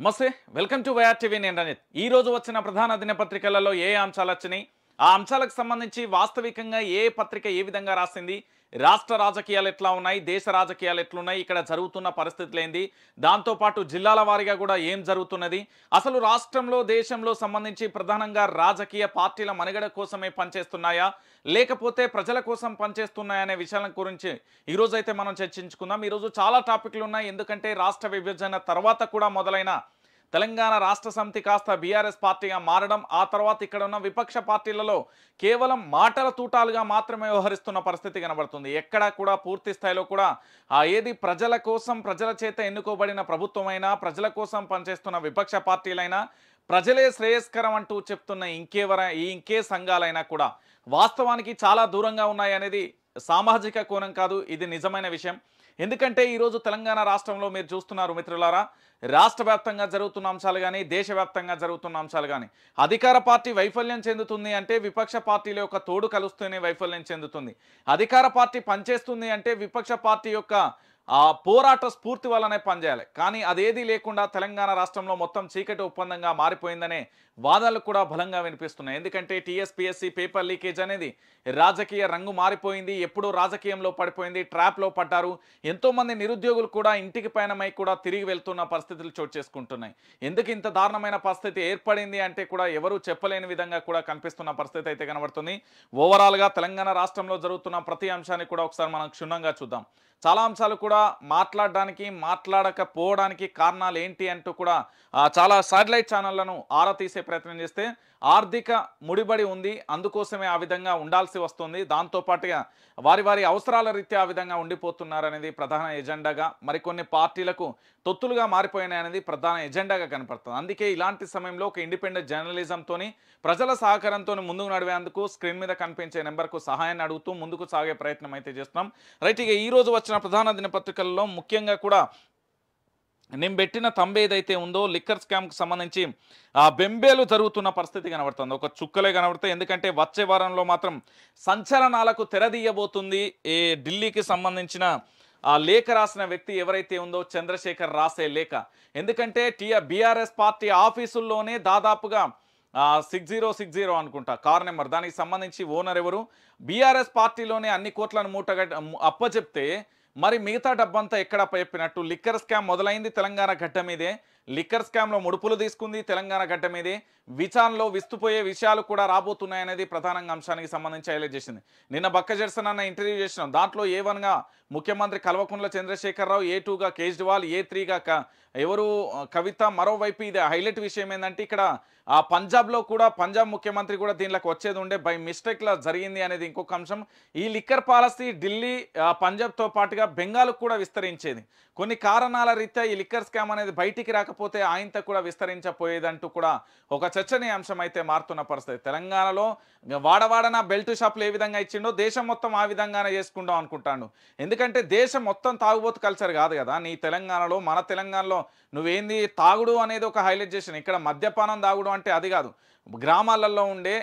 నమస్తే welcome to YR TV నేను ఈ రోజు వచ్చిన ప్రధాన దినపత్రికలలో ఏ అంశాలు వచ్చినాయి ఆ అంశాలకు సంబంధించి వాస్తవికంగా ఏ పత్రిక ఏ విధంగా రాసింది రాష్ట్ర రాజకీయాలు ఎట్లా ఉన్నాయి దేశ రాజకీయాలు ఎట్లున్నాయి ఇక్కడ జరుగుతున్న పరిస్థితులు ఏంది దాంతోపాటు జిల్లాల వారీగా కూడా ఏం జరుగుతున్నది అసలు రాష్ట్రంలో దేశంలో సంబంధించి ప్రధానంగా రాజకీయ పార్టీల మనుగడ కోసమే పనిచేస్తున్నాయా లేకపోతే ప్రజల కోసం పనిచేస్తున్నాయనే విషయాల గురించి ఈరోజైతే మనం చర్చించుకుందాం ఈరోజు చాలా టాపిక్లు ఉన్నాయి ఎందుకంటే రాష్ట్ర విభజన తర్వాత కూడా మొదలైన తెలంగాణ రాష్ట్ర సమితి కాస్త బీఆర్ఎస్ పార్టీగా మారడం ఆ తర్వాత ఇక్కడ ఉన్న విపక్ష పార్టీలలో కేవలం మాటల తూటాలుగా మాత్రమే వ్యవహరిస్తున్న పరిస్థితి కనబడుతుంది ఎక్కడా కూడా పూర్తి స్థాయిలో కూడా ఆ ఏది ప్రజల కోసం ప్రజల చేత ఎన్నుకోబడిన ప్రభుత్వమైనా ప్రజల కోసం పనిచేస్తున్న విపక్ష పార్టీలైనా ప్రజలే శ్రేయస్కరం అంటూ చెప్తున్న ఈ ఇంకే సంఘాలైనా కూడా వాస్తవానికి చాలా దూరంగా ఉన్నాయి అనేది సామాజిక కోణం కాదు ఇది నిజమైన విషయం ఎందుకంటే ఈరోజు తెలంగాణ రాష్ట్రంలో మీరు చూస్తున్నారు మిత్రులారా రాష్ట్ర వ్యాప్తంగా జరుగుతున్న అంశాలు కానీ దేశవ్యాప్తంగా జరుగుతున్న అంశాలు కానీ అధికార పార్టీ వైఫల్యం చెందుతుంది అంటే విపక్ష పార్టీల యొక్క తోడు కలుస్తూనే వైఫల్యం చెందుతుంది అధికార పార్టీ పనిచేస్తుంది అంటే విపక్ష పార్టీ యొక్క ఆ పోరాట స్ఫూర్తి వల్లనే పనిచేయాలి కానీ అదేదీ లేకుండా తెలంగాణ రాష్ట్రంలో మొత్తం చీకటి ఒప్పందంగా మారిపోయిందనే వాదనలు కూడా బలంగా వినిపిస్తున్నాయి ఎందుకంటే టీఎస్పీఎస్సీ పేపర్ లీకేజ్ అనేది రాజకీయ రంగు మారిపోయింది ఎప్పుడూ రాజకీయంలో పడిపోయింది ట్రాప్లో పడ్డారు ఎంతోమంది నిరుద్యోగులు కూడా ఇంటికి పయనమై కూడా తిరిగి వెళ్తున్న పరిస్థితులు చోటు చేసుకుంటున్నాయి ఎందుకు ఇంత దారుణమైన పరిస్థితి ఏర్పడింది అంటే కూడా ఎవరూ చెప్పలేని విధంగా కూడా కనిపిస్తున్న పరిస్థితి అయితే కనబడుతుంది ఓవరాల్గా తెలంగాణ రాష్ట్రంలో జరుగుతున్న ప్రతి అంశాన్ని కూడా ఒకసారి మనం క్షుణ్ణంగా చూద్దాం చాలా అంశాలు కూడా మాట్లాడడానికి మాట్లాడకపోవడానికి కారణాలు ఏంటి అంటూ కూడా చాలా శాటిలైట్ ఛానళ్లను ఆరా తీసే ప్రయత్నం చేస్తే ఆర్థిక ముడిబడి ఉంది అందుకోసమే ఆ విధంగా ఉండాల్సి వస్తుంది దాంతోపాటుగా వారి వారి అవసరాల రీత్యా ఆ విధంగా ఉండిపోతున్నారనేది ప్రధాన ఎజెండాగా మరికొన్ని పార్టీలకు తొత్తులుగా మారిపోయినాయనేది ప్రధాన ఎజెండాగా కనపడుతుంది అందుకే ఇలాంటి సమయంలో ఒక ఇండిపెండెంట్ జర్నలిజంతో ప్రజల సహకారంతో ముందుకు నడివేందుకు స్క్రీన్ మీద కనిపించే నెంబర్కు సహాయాన్ని అడుగుతూ ముందుకు సాగే ప్రయత్నం అయితే చేస్తున్నాం రైట్ ఇక ఈరోజు వచ్చిన వచ్చిన ప్రధాన దినపత్రికల్లో ముఖ్యంగా కూడా నేను పెట్టిన తంబ ఏదైతే ఉందో లిక్కర్ స్కామ్కి సంబంధించి ఆ బెంబేలు జరుగుతున్న పరిస్థితి కనబడుతుంది ఒక చుక్కలే కనబడతాయి ఎందుకంటే వచ్చే వారంలో మాత్రం సంచలనాలకు తెరదీయబోతుంది ఏ ఢిల్లీకి సంబంధించిన ఆ లేఖ రాసిన వ్యక్తి ఎవరైతే ఉందో చంద్రశేఖర్ రాసే లేఖ ఎందుకంటే టీఆర్ బీఆర్ఎస్ పార్టీ ఆఫీసుల్లోనే దాదాపుగా సిక్స్ జీరో సిక్స్ జీరో అనుకుంటా కార్ నెంబర్ దానికి సంబంధించి ఓనర్ ఎవరు బీఆర్ఎస్ పార్టీలోనే అన్ని కోట్లను మూటగట్ అప్పచెప్తే మరి మిగతా డబ్బంతా ఎక్కడ చెప్పినట్టు లిక్కర్ స్కామ్ మొదలైంది తెలంగాణ ఘట్టమీదే లిక్కర్ స్కామ్లో ముడుపులు తీసుకుంది తెలంగాణ ఘట్టమీదే విచారణలో విస్తుపోయే విషయాలు కూడా రాబోతున్నాయనేది ప్రధానంగా అంశానికి సంబంధించి హైలైట్ చేసింది నిన్న బక్క జర్సన్ అన్న ఇంటర్వ్యూ చేసిన దాంట్లో ఏ వన్గా ముఖ్యమంత్రి కల్వకుండ్ల చంద్రశేఖరరావు ఏ టూగా కేజ్రీవాల్ ఏ త్రీగా ఎవరు కవిత మరోవైపు ఇది హైలైట్ విషయం ఏంటంటే ఇక్కడ ఆ పంజాబ్లో కూడా పంజాబ్ ముఖ్యమంత్రి కూడా దీనిలోకి వచ్చేది ఉండే బై మిస్టేక్లో జరిగింది అనేది ఇంకొక అంశం ఈ లిక్కర్ పాలసీ ఢిల్లీ పంజాబ్తో పాటుగా బెంగాల్కు కూడా విస్తరించేది కొన్ని కారణాల రీత్యా ఈ లిక్కర్ స్కామ్ అనేది బయటికి రాకపోతే ఆయనతో కూడా విస్తరించపోయేదంటూ కూడా ఒక చర్చనీయాంశం అయితే మారుతున్న పరిస్థితి తెలంగాణలో వాడవాడన బెల్ట్ షాప్లు ఏ విధంగా ఇచ్చిండో దేశం మొత్తం ఆ విధంగానే చేసుకుంటాం అనుకుంటాను ఎందుకంటే దేశం మొత్తం తాగుబోతు కల్చర్ కాదు కదా నీ తెలంగాణలో మన తెలంగాణలో నువ్వేంది తాగుడు అనేది ఒక హైలైట్ చేసిన ఇక్కడ మద్యపానం తాగుడు అంటే అది కాదు గ్రామాలలో ఉండే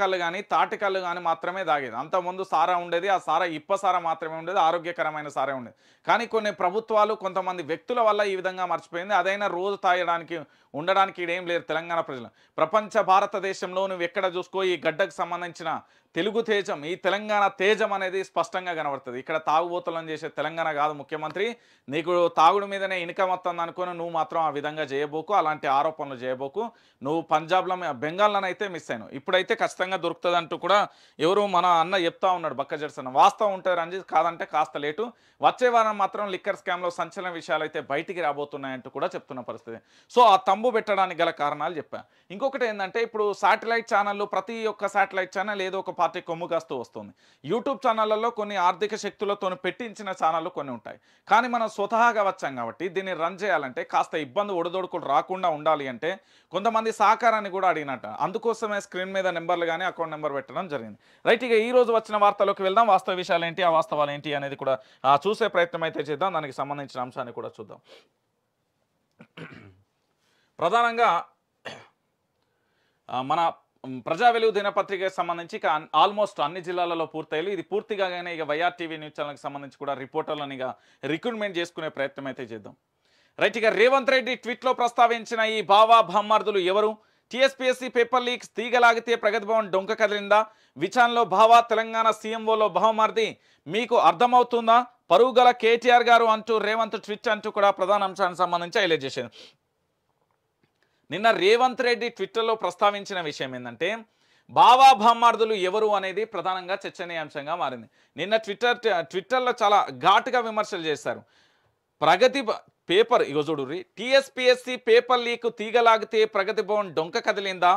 కళ్ళు కానీ తాటికళ్ళు కానీ మాత్రమే అంత అంతకుముందు సారా ఉండేది ఆ సారా ఇప్ప సారా మాత్రమే ఉండేది ఆరోగ్యకరమైన సారే ఉండేది కానీ కొన్ని ప్రభుత్వాలు కొంతమంది వ్యక్తుల వల్ల ఈ విధంగా మర్చిపోయింది అదైనా రోజు తాగడానికి ఉండడానికి ఇదేం లేదు తెలంగాణ ప్రజలు ప్రపంచ భారతదేశంలో నువ్వు ఎక్కడ చూసుకో ఈ గడ్డకు సంబంధించిన తెలుగు తేజం ఈ తెలంగాణ తేజం అనేది స్పష్టంగా కనబడుతుంది ఇక్కడ తాగుబోతలను చేసే తెలంగాణ కాదు ముఖ్యమంత్రి నీకు తాగుడు మీదనే ఇన్కమ్ వస్తుంది అనుకుని నువ్వు మాత్రం ఆ విధంగా చేయబోకు అలాంటి ఆరోపణలు చేయబోకు నువ్వు పంజాబ్లో బెంగాల్లోనైతే మిస్ అయినావు ఇప్పుడైతే ఖచ్చితంగా దొరుకుతుంది అంటూ కూడా ఎవరు మన అన్న చెప్తా ఉన్నాడు బక్క జడ్సన్ వాస్తవం ఉంటుంది అని కాదంటే కాస్త లేటు వచ్చే వారం మాత్రం లిక్కర్ స్కామ్లో సంచలన విషయాలు అయితే బయటికి రాబోతున్నాయంటూ కూడా చెప్తున్న పరిస్థితి సో ఆ తంబు పెట్టడానికి గల కారణాలు చెప్పాను ఇంకొకటి ఏంటంటే ఇప్పుడు శాటిలైట్ ఛానళ్ళు ప్రతి ఒక్క శాటిలైట్ ఛానల్ ఏదో ఒక పార్టీ కొమ్ము కాస్తూ వస్తుంది యూట్యూబ్ ఛానళ్లలో కొన్ని ఆర్థిక శక్తులతో పెట్టించిన ఛానళ్ళు కొన్ని ఉంటాయి కానీ మనం స్వతహాగా వచ్చాం కాబట్టి దీన్ని రన్ చేయాలంటే కాస్త ఇబ్బంది ఒడదొడుకులు రాకుండా ఉండాలి అంటే కొంతమంది సహకారాన్ని కూడా అడిగినట్ట అందుకోసమే స్క్రీన్ మీద నెంబర్లు కానీ అకౌంట్ నెంబర్ పెట్టడం జరిగింది రైట్ ఇక ఈ రోజు వచ్చిన వార్తలోకి వెళ్దాం వాస్తవ విషయాలు ఏంటి ఆ వాస్తవాలు ఏంటి అనేది కూడా చూసే ప్రయత్నం అయితే చేద్దాం దానికి సంబంధించిన అంశాన్ని కూడా చూద్దాం ప్రధానంగా మన ప్రజా వెలుగు దినపత్రికకి సంబంధించి ఇక ఆల్మోస్ట్ అన్ని జిల్లాలలో పూర్తయ్యారు ఇది పూర్తిగానే ఇక వైఆర్ టీవీ న్యూస్ ఛానల్కి సంబంధించి కూడా రిపోర్టర్లను ఇక రిక్రూట్మెంట్ చేసుకునే ప్రయత్నం అయితే చేద్దాం రైట్ ఇక రేవంత్ రెడ్డి ట్వీట్లో ప్రస్తావించిన ఈ భావా బహ్మార్థులు ఎవరు టీఎస్పీఎస్సీ పేపర్ లీక్స్ తీగలాగితే ప్రగతి భవన్ డొంక కదిలిందా విచారణలో భావా తెలంగాణ సీఎంఓలో బహుమార్ది మీకు అర్థమవుతుందా పరువుగల కేటీఆర్ గారు అంటూ రేవంత్ ట్విట్ అంటూ కూడా ప్రధాన అంశానికి సంబంధించి హైలైట్ చేశారు నిన్న రేవంత్ రెడ్డి ట్విట్టర్లో ప్రస్తావించిన విషయం ఏంటంటే బావా బామ్మార్దులు ఎవరు అనేది ప్రధానంగా చర్చనీయాంశంగా మారింది నిన్న ట్విట్టర్ ట్విట్టర్లో చాలా ఘాటుగా విమర్శలు చేశారు ప్రగతి పేపర్ ఇగో చూడుర్రి టిఎస్పిఎస్సి పేపర్ లీక్ తీగలాగితే ప్రగతి భవన్ డొంక కదిలిందా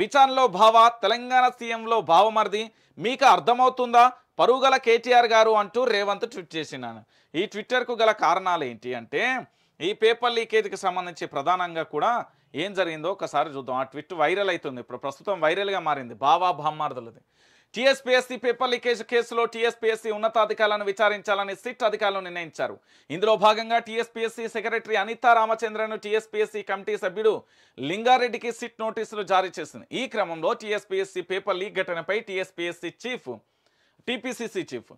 విచారణలో భావ తెలంగాణ సీఎంలో భావమర్ది మీకు అర్థమవుతుందా పరుగల కేటీఆర్ గారు అంటూ రేవంత్ ట్వీట్ చేసినాను ఈ ట్విట్టర్కు గల కారణాలు ఏంటి అంటే ఈ పేపర్ లీకేజ్కి సంబంధించి ప్రధానంగా కూడా ఏం జరిగిందో ఒకసారి చూద్దాం ఆ ట్విట్ వైరల్ అవుతుంది ఇప్పుడు ప్రస్తుతం వైరల్గా మారింది బావా బామ్మార్దులది టీఎస్పీఎస్సీ పేపర్ లీకేజ్ కేసులో టీఎస్పీఎస్సీ ఉన్నతాధికారులను విచారించాలని సిట్ అధికారులు నిర్ణయించారు ఇందులో భాగంగా టీఎస్పీఎస్సీ సెక్రటరీ అనితా రామచంద్రను టీఎస్పీఎస్సీ కమిటీ సభ్యుడు లింగారెడ్డికి సిట్ నోటీసులు జారీ చేసింది ఈ క్రమంలో టీఎస్పీఎస్సీ పేపర్ లీక్ ఘటనపై TSPSC chief TPCC chief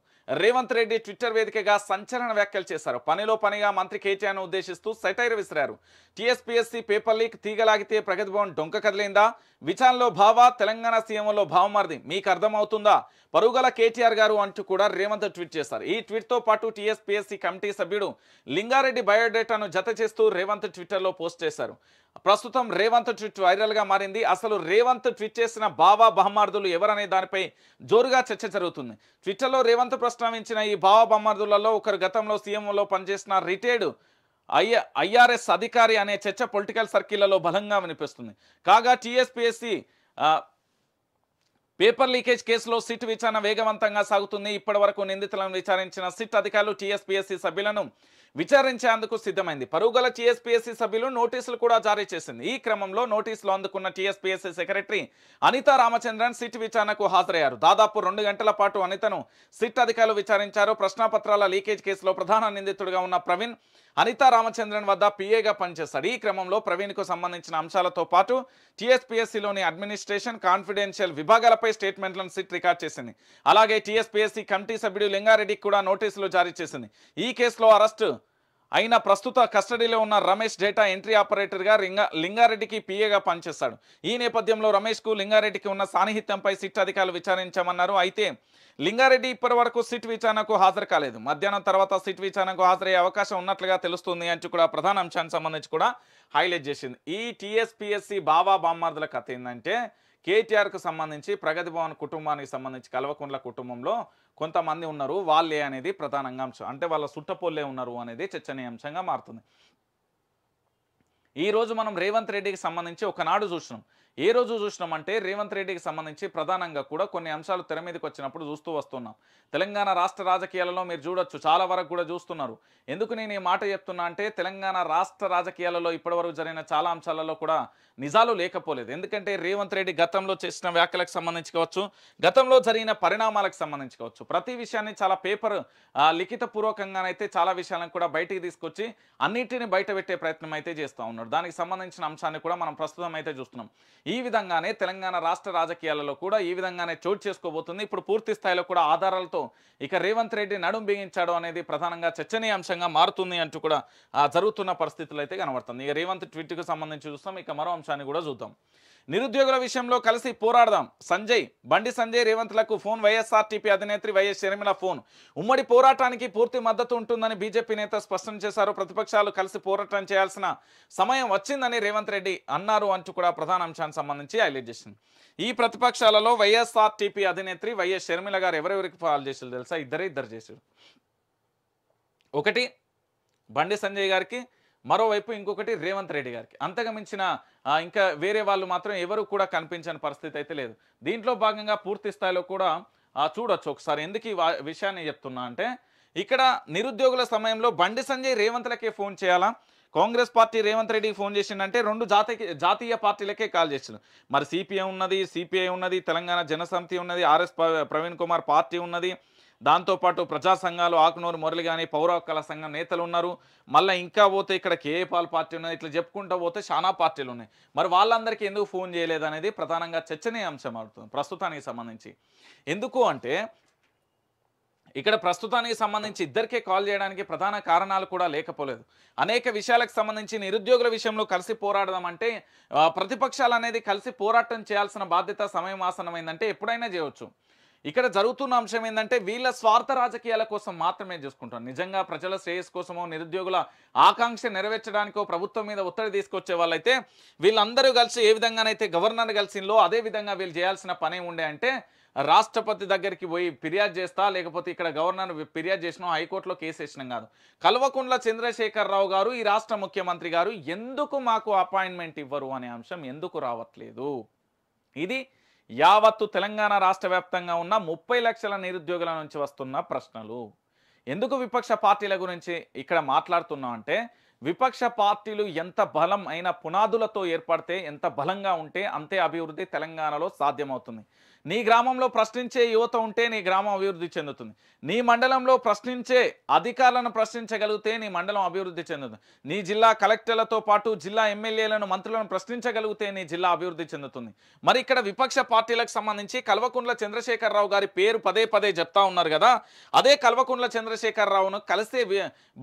Revanth Reddy Twitter వేదికగా సంచలన వ్యాఖ్యలు చేశారు పనిలో పనిగా మంత్రి కేటీఆర్ను ఉద్దేశిస్తూ సెటైర్ విసిరారు టీఎస్పీఎస్సీ పేపర్ లీక్ తీగలాగితే ప్రగతి భవన్ డొంక కదిలిందా విచారణలో భావ తెలంగాణ సీఎంలో మారింది మీకు అర్థమవుతుందా పరుగుల కేటీఆర్ గారు అంటూ కూడా రేవంత్ ట్వీట్ చేశారు ఈ ట్వీట్తో పాటు టీఎస్పీఎస్సీ కమిటీ సభ్యుడు లింగారెడ్డి బయోడేటాను జత చేస్తూ రేవంత్ ట్విట్టర్లో పోస్ట్ చేశారు ప్రస్తుతం రేవంత్ ట్విట్ వైరల్గా మారింది అసలు రేవంత్ ట్విట్ చేసిన బావా బహమార్దులు ఎవరనే దానిపై జోరుగా చర్చ జరుగుతుంది ట్విట్టర్లో రేవంత్ ప్రస్తావించిన ఈ బావా బహమార్దులలో ఒకరు గతంలో సీఎంలో పనిచేసిన రిటైర్డ్ ఐ ఐఆర్ఎస్ అధికారి అనే చర్చ పొలిటికల్ సర్కిల్లలో బలంగా వినిపిస్తుంది కాగా టీఎస్పీఎస్సీ పేపర్ లీకేజ్ కేసులో సిట్ విచారణ వేగవంతంగా సాగుతుంది ఇప్పటి వరకు నిందితులను విచారించిన సిట్ అధికారులు టీఎస్పీఎస్సీ సభ్యులను విచారించేందుకు సిద్ధమైంది పరుగుల టీఎస్పీఎస్సీ సభ్యులు నోటీసులు కూడా జారీ చేసింది ఈ క్రమంలో నోటీసులు అందుకున్న TSPSC secretary Anitha Ramachandran SIT విచారణకు హాజరయ్యారు దాదాపు రెండు గంటల పాటు అనితను సిట్ అధికారులు విచారించారు ప్రశ్నాపత్రాల లీకేజ్ కేసులో ప్రధాన నిందితుడిగా ఉన్న ప్రవీణ్ అనితా రామచంద్రన్ వద్ద పిఏగా పనిచేస్తాడు ఈ క్రమంలో ప్రవీణ్కు సంబంధించిన అంశాలతో పాటు టీఎస్పీఎస్సీలోని అడ్మినిస్ట్రేషన్ కాన్ఫిడెన్షియల్ విభాగాలపై స్టేట్మెంట్లను సిట్ రికార్డ్ చేసింది అలాగే టీఎస్పీఎస్సీ కమిటీ సభ్యుడు లింగారెడ్డికి కూడా నోటీసులు జారీ చేసింది ఈ కేసులో అరెస్టు ఆయన ప్రస్తుత కస్టడీలో ఉన్న రమేష్ డేటా ఎంట్రీ ఆపరేటర్గా లింగా లింగారెడ్డికి పీఏగా పనిచేస్తాడు ఈ నేపథ్యంలో రమేష్కు లింగారెడ్డికి ఉన్న సాన్నిహిత్యంపై సిట్ అధికారులు విచారించామన్నారు అయితే లింగారెడ్డి ఇప్పటి సిట్ విచారణకు హాజరు కాలేదు మధ్యాహ్నం తర్వాత సిట్ విచారణకు హాజరయ్యే అవకాశం ఉన్నట్లుగా తెలుస్తుంది అంటూ కూడా ప్రధాన అంశానికి సంబంధించి కూడా హైలైట్ చేసింది ఈ టీఎస్పీఎస్సీ బావా బామ్మార్దుల కథ ఏంటంటే కేటీఆర్కు సంబంధించి ప్రగతి భవన్ కుటుంబానికి సంబంధించి కలవకుండ్ల కుటుంబంలో కొంతమంది ఉన్నారు వాళ్ళే అనేది ప్రధానంగా అంశం అంటే వాళ్ళ సుట్టపోల్లే ఉన్నారు అనేది చర్చనీయాంశంగా మారుతుంది ఈరోజు మనం రేవంత్ రెడ్డికి సంబంధించి ఒకనాడు చూసినాం ఏ రోజు చూసినామంటే రేవంత్ రెడ్డికి సంబంధించి ప్రధానంగా కూడా కొన్ని అంశాలు తెర మీదకి వచ్చినప్పుడు చూస్తూ వస్తున్నాం తెలంగాణ రాష్ట్ర రాజకీయాలలో మీరు చూడొచ్చు చాలా వరకు కూడా చూస్తున్నారు ఎందుకు నేను ఈ మాట చెప్తున్నా అంటే తెలంగాణ రాష్ట్ర రాజకీయాలలో ఇప్పటివరకు జరిగిన చాలా అంశాలలో కూడా నిజాలు లేకపోలేదు ఎందుకంటే రేవంత్ రెడ్డి గతంలో చేసిన వ్యాఖ్యలకు సంబంధించి కావచ్చు గతంలో జరిగిన పరిణామాలకు సంబంధించి కావచ్చు ప్రతి విషయాన్ని చాలా పేపర్ లిఖితపూర్వకంగానైతే చాలా విషయాలను కూడా బయటికి తీసుకొచ్చి అన్నింటినీ బయట పెట్టే ప్రయత్నం అయితే చేస్తూ ఉన్నారు దానికి సంబంధించిన అంశాన్ని కూడా మనం ప్రస్తుతం అయితే చూస్తున్నాం ఈ విధంగానే తెలంగాణ రాష్ట్ర రాజకీయాలలో కూడా ఈ విధంగానే చోటు చేసుకోబోతుంది ఇప్పుడు పూర్తి స్థాయిలో కూడా ఆధారాలతో ఇక రేవంత్ రెడ్డి నడుం బిగించాడు అనేది ప్రధానంగా చర్చనీయాంశంగా మారుతుంది అంటూ కూడా జరుగుతున్న పరిస్థితులు అయితే కనబడుతుంది ఇక రేవంత్ ట్వీట్కి సంబంధించి చూస్తాం ఇక మరో అంశాన్ని కూడా చూద్దాం నిరుద్యోగుల విషయంలో కలిసి పోరాడదాం సంజయ్ బండి సంజయ్ రేవంత్లకు ఫోన్ వైఎస్ఆర్టీపీ అధినేత్రి వైఎస్ షర్మిల ఫోన్ ఉమ్మడి పోరాటానికి పూర్తి మద్దతు ఉంటుందని బీజేపీ నేత స్పష్టం చేశారు ప్రతిపక్షాలు కలిసి పోరాటం చేయాల్సిన సమయం వచ్చిందని రేవంత్ రెడ్డి అన్నారు అంటూ కూడా ప్రధాన అంశానికి సంబంధించి హైలైట్ చేసింది ఈ ప్రతిపక్షాలలో వైఎస్ఆర్టీపీ అధినేత్రి వైఎస్ షర్మిల గారు ఎవరెవరికి ఫాల్ చేసారు తెలుసా ఇద్దరే ఇద్దరు చేశారు ఒకటి బండి సంజయ్ గారికి మరోవైపు ఇంకొకటి రేవంత్ రెడ్డి గారికి మించిన ఇంకా వేరే వాళ్ళు మాత్రం ఎవరు కూడా కనిపించని పరిస్థితి అయితే లేదు దీంట్లో భాగంగా పూర్తి స్థాయిలో కూడా చూడొచ్చు ఒకసారి ఎందుకు ఈ విషయాన్ని చెప్తున్నా అంటే ఇక్కడ నిరుద్యోగుల సమయంలో బండి సంజయ్ రేవంత్లకే ఫోన్ చేయాలా కాంగ్రెస్ పార్టీ రేవంత్ రెడ్డికి ఫోన్ చేసిందంటే రెండు జాతీయ జాతీయ పార్టీలకే కాల్ చేసింది మరి సిపిఐ ఉన్నది సిపిఐ ఉన్నది తెలంగాణ జనసమితి ఉన్నది ఆర్ఎస్ ప్రవీణ్ కుమార్ పార్టీ ఉన్నది దాంతోపాటు ప్రజా సంఘాలు ఆకునూరు మురళి కానీ పౌర హక్కుల సంఘం నేతలు ఉన్నారు మళ్ళీ ఇంకా పోతే ఇక్కడ కేఏపాల్ పార్టీ ఉన్నది ఇట్లా చెప్పుకుంటూ పోతే చాలా పార్టీలు ఉన్నాయి మరి వాళ్ళందరికీ ఎందుకు ఫోన్ చేయలేదు అనేది ప్రధానంగా చర్చనీయాంశం అవుతుంది ప్రస్తుతానికి సంబంధించి ఎందుకు అంటే ఇక్కడ ప్రస్తుతానికి సంబంధించి ఇద్దరికే కాల్ చేయడానికి ప్రధాన కారణాలు కూడా లేకపోలేదు అనేక విషయాలకు సంబంధించి నిరుద్యోగుల విషయంలో కలిసి పోరాడడం అంటే ప్రతిపక్షాలు అనేది కలిసి పోరాటం చేయాల్సిన బాధ్యత సమయం ఆసనమైందంటే ఎప్పుడైనా చేయవచ్చు ఇక్కడ జరుగుతున్న అంశం ఏంటంటే వీళ్ళ స్వార్థ రాజకీయాల కోసం మాత్రమే చూసుకుంటాం నిజంగా ప్రజల శ్రేయస్ కోసమో నిరుద్యోగుల ఆకాంక్ష నెరవేర్చడానికో ప్రభుత్వం మీద ఒత్తిడి తీసుకొచ్చే వాళ్ళైతే వీళ్ళందరూ కలిసి ఏ విధంగానైతే గవర్నర్ కలిసిందో అదే విధంగా వీళ్ళు చేయాల్సిన పనే ఉండే అంటే రాష్ట్రపతి దగ్గరికి పోయి ఫిర్యాదు చేస్తా లేకపోతే ఇక్కడ గవర్నర్ ఫిర్యాదు చేసినా హైకోర్టులో కేసు వేసినాం కాదు కల్వకుండ్ల చంద్రశేఖరరావు గారు ఈ రాష్ట్ర ముఖ్యమంత్రి గారు ఎందుకు మాకు అపాయింట్మెంట్ ఇవ్వరు అనే అంశం ఎందుకు రావట్లేదు ఇది యావత్తు తెలంగాణ రాష్ట్ర వ్యాప్తంగా ఉన్న ముప్పై లక్షల నిరుద్యోగుల నుంచి వస్తున్న ప్రశ్నలు ఎందుకు విపక్ష పార్టీల గురించి ఇక్కడ మాట్లాడుతున్నాం అంటే విపక్ష పార్టీలు ఎంత బలం అయిన పునాదులతో ఏర్పడితే ఎంత బలంగా ఉంటే అంతే అభివృద్ధి తెలంగాణలో సాధ్యమవుతుంది నీ గ్రామంలో ప్రశ్నించే యువత ఉంటే నీ గ్రామం అభివృద్ధి చెందుతుంది నీ మండలంలో ప్రశ్నించే అధికారులను ప్రశ్నించగలిగితే నీ మండలం అభివృద్ధి చెందుతుంది నీ జిల్లా కలెక్టర్లతో పాటు జిల్లా ఎమ్మెల్యేలను మంత్రులను ప్రశ్నించగలిగితే నీ జిల్లా అభివృద్ధి చెందుతుంది మరి ఇక్కడ విపక్ష పార్టీలకు సంబంధించి కల్వకుండ్ల చంద్రశేఖరరావు గారి పేరు పదే పదే చెప్తా ఉన్నారు కదా అదే కల్వకుండ్ల చంద్రశేఖరరావును కలిసే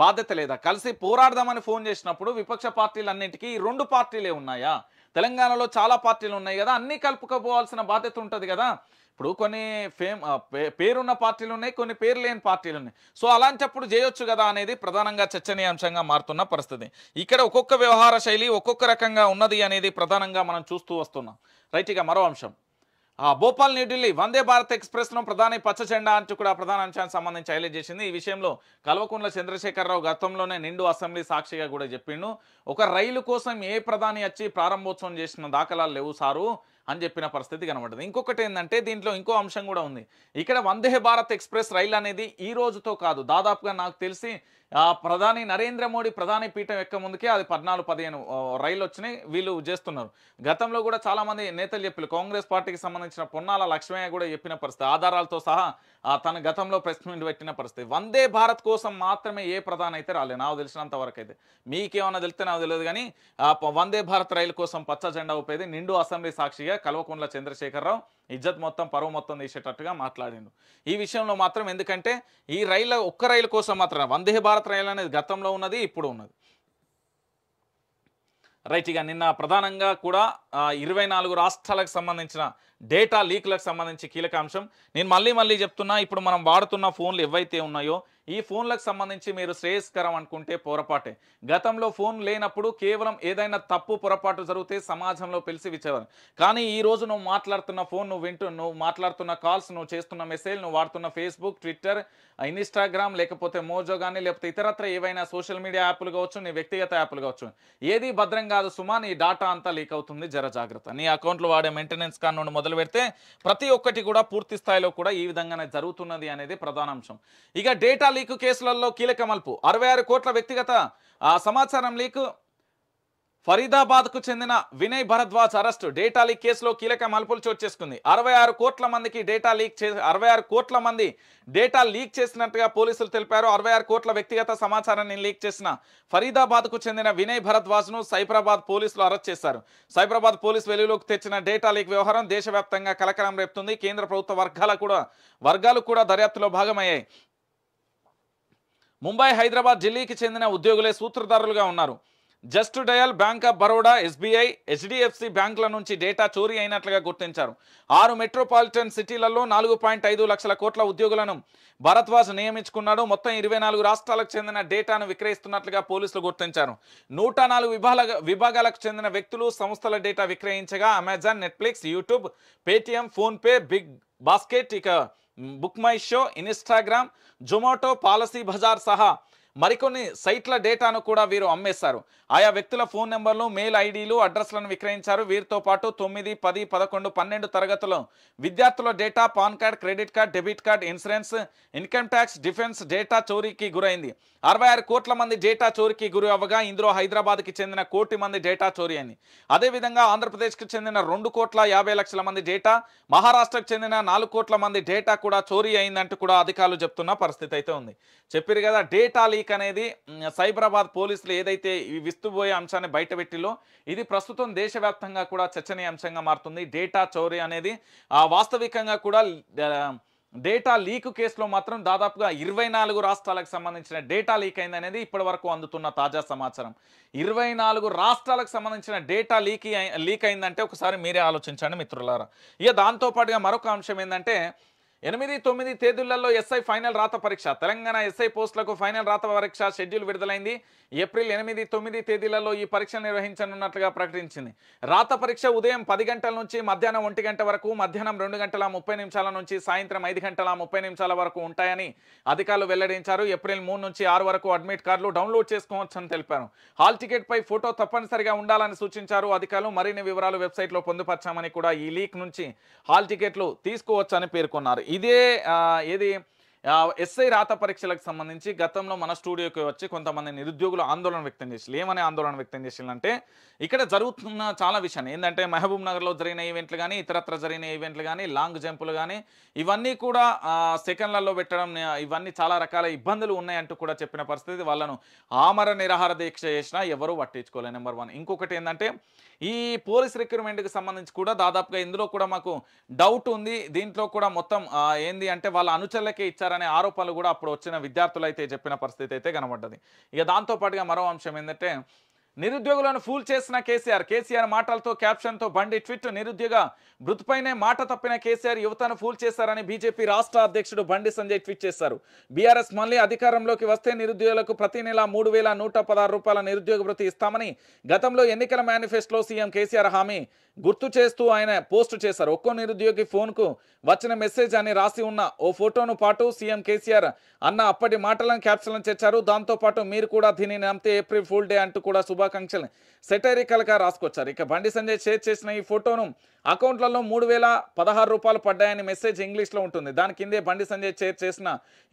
బాధ్యత లేదా కలిసి పోరాడదామని ఫోన్ చేసినప్పుడు విపక్ష పార్టీలన్నింటికీ రెండు పార్టీలే ఉన్నాయా తెలంగాణలో చాలా పార్టీలు ఉన్నాయి కదా అన్నీ కలుపుకోవాల్సిన బాధ్యత ఉంటుంది కదా ఇప్పుడు కొన్ని ఫేమ్ పేరున్న పార్టీలు ఉన్నాయి కొన్ని పేరు లేని పార్టీలు ఉన్నాయి సో అలాంటప్పుడు చేయొచ్చు కదా అనేది ప్రధానంగా చర్చనీయాంశంగా మారుతున్న పరిస్థితి ఇక్కడ ఒక్కొక్క వ్యవహార శైలి ఒక్కొక్క రకంగా ఉన్నది అనేది ప్రధానంగా మనం చూస్తూ వస్తున్నాం రైట్ ఇక మరో అంశం భోపాల్ న్యూఢిల్లీ వందే భారత్ ఎక్స్ప్రెస్ను ప్రధాని పచ్చ చెండా అంటూ కూడా ప్రధాన అంశానికి సంబంధించి హైలైట్ చేసింది ఈ విషయంలో కల్వకుండ్ల చంద్రశేఖరరావు గతంలోనే నిండు అసెంబ్లీ సాక్షిగా కూడా చెప్పిండు ఒక రైలు కోసం ఏ ప్రధాని వచ్చి ప్రారంభోత్సవం చేసిన దాఖలాలు లేవు సారు అని చెప్పిన పరిస్థితి కనబడుతుంది ఇంకొకటి ఏంటంటే దీంట్లో ఇంకో అంశం కూడా ఉంది ఇక్కడ వందే భారత్ ఎక్స్ప్రెస్ రైలు అనేది ఈ రోజుతో కాదు దాదాపుగా నాకు తెలిసి ప్రధాని నరేంద్ర మోడీ ప్రధాని పీఠం ఎక్క ముందుకే అది పద్నాలుగు పదిహేను రైలు వచ్చినాయి వీళ్ళు చేస్తున్నారు గతంలో కూడా చాలామంది నేతలు చెప్పారు కాంగ్రెస్ పార్టీకి సంబంధించిన పొన్నాల లక్ష్మయ్య కూడా చెప్పిన పరిస్థితి ఆధారాలతో సహా తన గతంలో ప్రెస్ మీట్ పెట్టిన పరిస్థితి వందే భారత్ కోసం మాత్రమే ఏ ప్రధాని అయితే రాలేదు నాకు తెలిసినంత వరకు అయితే మీకేమన్నా తెలిస్తే నాకు తెలియదు కానీ వందే భారత్ రైలు కోసం పచ్చ జెండా ఊపేది నిండు అసెంబ్లీ సాక్షిగా ఎమ్మెల్యేగా కల్వకుంట్ల చంద్రశేఖరరావు ఇజ్జత్ మొత్తం పరువు మొత్తం తీసేటట్టుగా మాట్లాడిండు ఈ విషయంలో మాత్రం ఎందుకంటే ఈ రైలు ఒక్క రైలు కోసం మాత్రం వందే భారత్ రైలు అనేది గతంలో ఉన్నది ఇప్పుడు ఉన్నది రైట్ ఇక నిన్న ప్రధానంగా కూడా ఇరవై నాలుగు రాష్ట్రాలకు సంబంధించిన డేటా లీక్లకు సంబంధించి కీలక అంశం నేను మళ్ళీ మళ్ళీ చెప్తున్నా ఇప్పుడు మనం వాడుతున్న ఫోన్లు ఏవైతే ఉన్నాయో ఈ ఫోన్లకు సంబంధించి మీరు శ్రేయస్కరం అనుకుంటే పొరపాటే గతంలో ఫోన్ లేనప్పుడు కేవలం ఏదైనా తప్పు పొరపాటు జరిగితే సమాజంలో పిలిచి విచ్చేవారు కానీ ఈ రోజు నువ్వు మాట్లాడుతున్న ఫోన్ నువ్వు వింటు నువ్వు మాట్లాడుతున్న కాల్స్ నువ్వు చేస్తున్న మెసేజ్ నువ్వు వాడుతున్న ఫేస్బుక్ ట్విట్టర్ ఇన్స్టాగ్రామ్ లేకపోతే మోజో కానీ లేకపోతే ఇతరత్ర ఏవైనా సోషల్ మీడియా యాప్లు కావచ్చు నీ వ్యక్తిగత యాప్లు కావచ్చు ఏది భద్రం కాదు సుమా నీ డాటా అంతా లీక్ అవుతుంది జర జాగ్రత్త నీ అకౌంట్లో వాడే మెయింటెనెన్స్ కాన్ నుండి మొదలు పెడితే ప్రతి ఒక్కటి కూడా పూర్తి స్థాయిలో కూడా ఈ విధంగానే జరుగుతున్నది అనేది ప్రధాన అంశం ఇక డేటా లీకు కేసులలో కీలక మలుపు అరవై ఆరు కోట్ల వ్యక్తిగత సమాచారం లీక్ ఫరీదాబాద్కు చెందిన Vinay Bharadwaj arrest data leak కేసులో కీలక మలుపులు చోటు చేసుకుంది అరవై ఆరు కోట్ల మందికి డేటా లీక్ చే అరవై ఆరు కోట్ల మంది డేటా లీక్ చేసినట్టుగా పోలీసులు తెలిపారు అరవై ఆరు కోట్ల వ్యక్తిగత సమాచారాన్ని లీక్ చేసిన ఫరీదాబాద్కు చెందిన వినయ్ భరద్వాజ్ను సైబరాబాద్ పోలీసులు అరెస్ట్ చేశారు సైబరాబాద్ పోలీసు వెలుగులోకి తెచ్చిన డేటా లీక్ వ్యవహారం దేశవ్యాప్తంగా కలకలం రేపుతుంది కేంద్ర ప్రభుత్వ వర్గాల కూడా వర్గాలు కూడా దర్యాప్తులో భాగమయ్యాయి ముంబై హైదరాబాద్ ఢిల్లీకి చెందిన ఉద్యోగులే సూత్రధారులుగా ఉన్నారు Just Dial Bank of Baroda SBI HDFC బ్యాంకుల నుంచి డేటా చోరీ అయినట్లుగా గుర్తించారు ఆరు మెట్రోపాలిటన్ సిటీలలో నాలుగు పాయింట్ ఐదు లక్షల కోట్ల ఉద్యోగులను భరద్వాజ్ నియమించుకున్నాడు మొత్తం ఇరవై నాలుగు రాష్ట్రాలకు చెందిన డేటాను విక్రయిస్తున్నట్లుగా పోలీసులు గుర్తించారు నూట నాలుగు విభాగాలకు చెందిన వ్యక్తులు సంస్థల డేటా విక్రయించగా Amazon Netflix YouTube Paytm PhonePe Big Basket ఇక Book My Show Instagram Zomato Policybazaar सह మరికొన్ని సైట్ల డేటాను కూడా వీరు అమ్మేశారు ఆయా వ్యక్తుల ఫోన్ నెంబర్లు మెయిల్ ఐడీలు అడ్రస్లను విక్రయించారు వీరితో పాటు తొమ్మిది పది పదకొండు పన్నెండు తరగతులు విద్యార్థుల data PAN card credit card debit card insurance income tax defence data చోరీకి గురైంది అరవై ఆరు కోట్ల మంది డేటా చోరీకి గురి అవ్వగా ఇందులో హైదరాబాద్కి చెందిన కోటి మంది డేటా చోరీ అయింది అదేవిధంగా ఆంధ్రప్రదేశ్కి చెందిన రెండు కోట్ల యాభై లక్షల మంది డేటా మహారాష్ట్రకు చెందిన నాలుగు కోట్ల మంది డేటా కూడా చోరీ అయిందంటూ కూడా అధికారులు చెప్తున్న పరిస్థితి అయితే ఉంది చెప్పారు కదా డేటా లీక్ అనేది సైబరాబాద్ పోలీసులు ఏదైతే విస్తుపోయే అంశాన్ని బయటపెట్టిలో ఇది ప్రస్తుతం దేశవ్యాప్తంగా కూడా చర్చనీయాంశంగా మారుతుంది డేటా చౌరీ అనేది వాస్తవికంగా కూడా డేటా లీక్ కేసులో మాత్రం దాదాపుగా ఇరవై నాలుగు రాష్ట్రాలకు సంబంధించిన డేటా లీక్ అయిందనేది ఇప్పటి వరకు అందుతున్న తాజా సమాచారం ఇరవై నాలుగు రాష్ట్రాలకు సంబంధించిన డేటా లీక్ లీక్ అయిందంటే ఒకసారి మీరే ఆలోచించండి మిత్రులారా ఇక దాంతోపాటుగా మరొక అంశం ఏంటంటే ఎనిమిది తొమ్మిది తేదీలలో ఎస్ఐ ఫైనల్ రాత పరీక్ష తెలంగాణ ఎస్ఐ పోస్టులకు ఫైనల్ రాత పరీక్ష షెడ్యూల్ విడుదలైంది ఏప్రిల్ ఎనిమిది తొమ్మిది తేదీలలో ఈ పరీక్షలు నిర్వహించనున్నట్లుగా ప్రకటించింది రాత పరీక్ష ఉదయం పది గంటల నుంచి మధ్యాహ్నం ఒంటి గంట వరకు మధ్యాహ్నం రెండు గంటల ముప్పై నిమిషాల నుంచి సాయంత్రం ఐదు గంటల ముప్పై నిమిషాల వరకు ఉంటాయని అధికారులు వెల్లడించారు ఏప్రిల్ మూడు నుంచి ఆరు వరకు అడ్మిట్ కార్డులు డౌన్లోడ్ చేసుకోవచ్చని తెలిపారు హాల్ టికెట్పై ఫోటో తప్పనిసరిగా ఉండాలని సూచించారు అధికారులు మరిన్ని వివరాలు వెబ్సైట్లో పొందుపరచామని కూడా ఈ లీక్ నుంచి హాల్ టికెట్లు తీసుకోవచ్చని పేర్కొన్నారు ఇదే ఏది ఎస్ఐ రాత పరీక్షలకు సంబంధించి గతంలో మన స్టూడియోకి వచ్చి కొంతమంది నిరుద్యోగులు ఆందోళన వ్యక్తం చేసి ఏమని ఆందోళన వ్యక్తం చేసిందంటే ఇక్కడ జరుగుతున్న చాలా విషయాలు ఏంటంటే మహబూబ్ నగర్లో జరిగిన ఈవెంట్లు కానీ ఇతరత్ర జరిగిన ఈవెంట్లు కానీ లాంగ్ జంపులు కానీ ఇవన్నీ కూడా సెకండ్లలో పెట్టడం ఇవన్నీ చాలా రకాల ఇబ్బందులు ఉన్నాయంటూ కూడా చెప్పిన పరిస్థితి వాళ్ళను ఆమర నిరాహార దీక్ష చేసినా ఎవరూ పట్టించుకోలేదు నెంబర్ వన్ ఇంకొకటి ఏంటంటే ఈ పోలీస్ రిక్రూట్మెంట్కి సంబంధించి కూడా దాదాపుగా ఇందులో కూడా మాకు డౌట్ ఉంది దీంట్లో కూడా మొత్తం ఏంది అంటే వాళ్ళ అనుచరులకే ఇచ్చారనే ఆరోపణలు కూడా అప్పుడు వచ్చిన విద్యార్థులు అయితే చెప్పిన పరిస్థితి అయితే కనబడ్డది ఇక దాంతోపాటుగా మరో అంశం ఏంటంటే నిరుద్యోగులను ఫూల్ చేసిన కేసీఆర్ కేసీఆర్ మాటలతో క్యాప్షన్తో బండి ట్విట్ నిరుద్యోగ మృతిపైనే మాట తప్పిన కేసీఆర్ యువతను ఫూల్ చేశారని బీజేపీ రాష్ట్ర అధ్యక్షుడు బండి సంజయ్ ట్వీట్ చేశారు బీఆర్ఎస్ మళ్లీ అధికారంలోకి వస్తే నిరుద్యోగులకు ప్రతి నెల మూడు రూపాయల నిరుద్యోగ వృత్తి ఇస్తామని గతంలో ఎన్నికల మేనిఫెస్టోలో సీఎం కేసీఆర్ హామీ గుర్తు చేస్తూ ఆయన పోస్టు చేశారు ఒక్కో నిరుద్యోగి ఫోన్కు వచ్చిన మెసేజ్ అని రాసి ఉన్న ఓ ఫోటోను పాటు సీఎం కేసీఆర్ అన్న అప్పటి మాటలను క్యాప్షన్లను చేర్చారు దాంతోపాటు మీరు కూడా దీనిని నమ్మితే ఏప్రిల్ ఫుల్ డే అంటూ కూడా శుభ శుభాకాంక్షలు సెటరికల్గా రాసుకొచ్చారు ఇక బండి సంజయ్ షేర్ చేసిన ఈ ఫోటోను అకౌంట్లలో మూడు వేల పదహారు రూపాయలు పడ్డాయని మెసేజ్ ఇంగ్లీష్లో ఉంటుంది దాని కిందే బండి సంజయ్ షేర్ చేసిన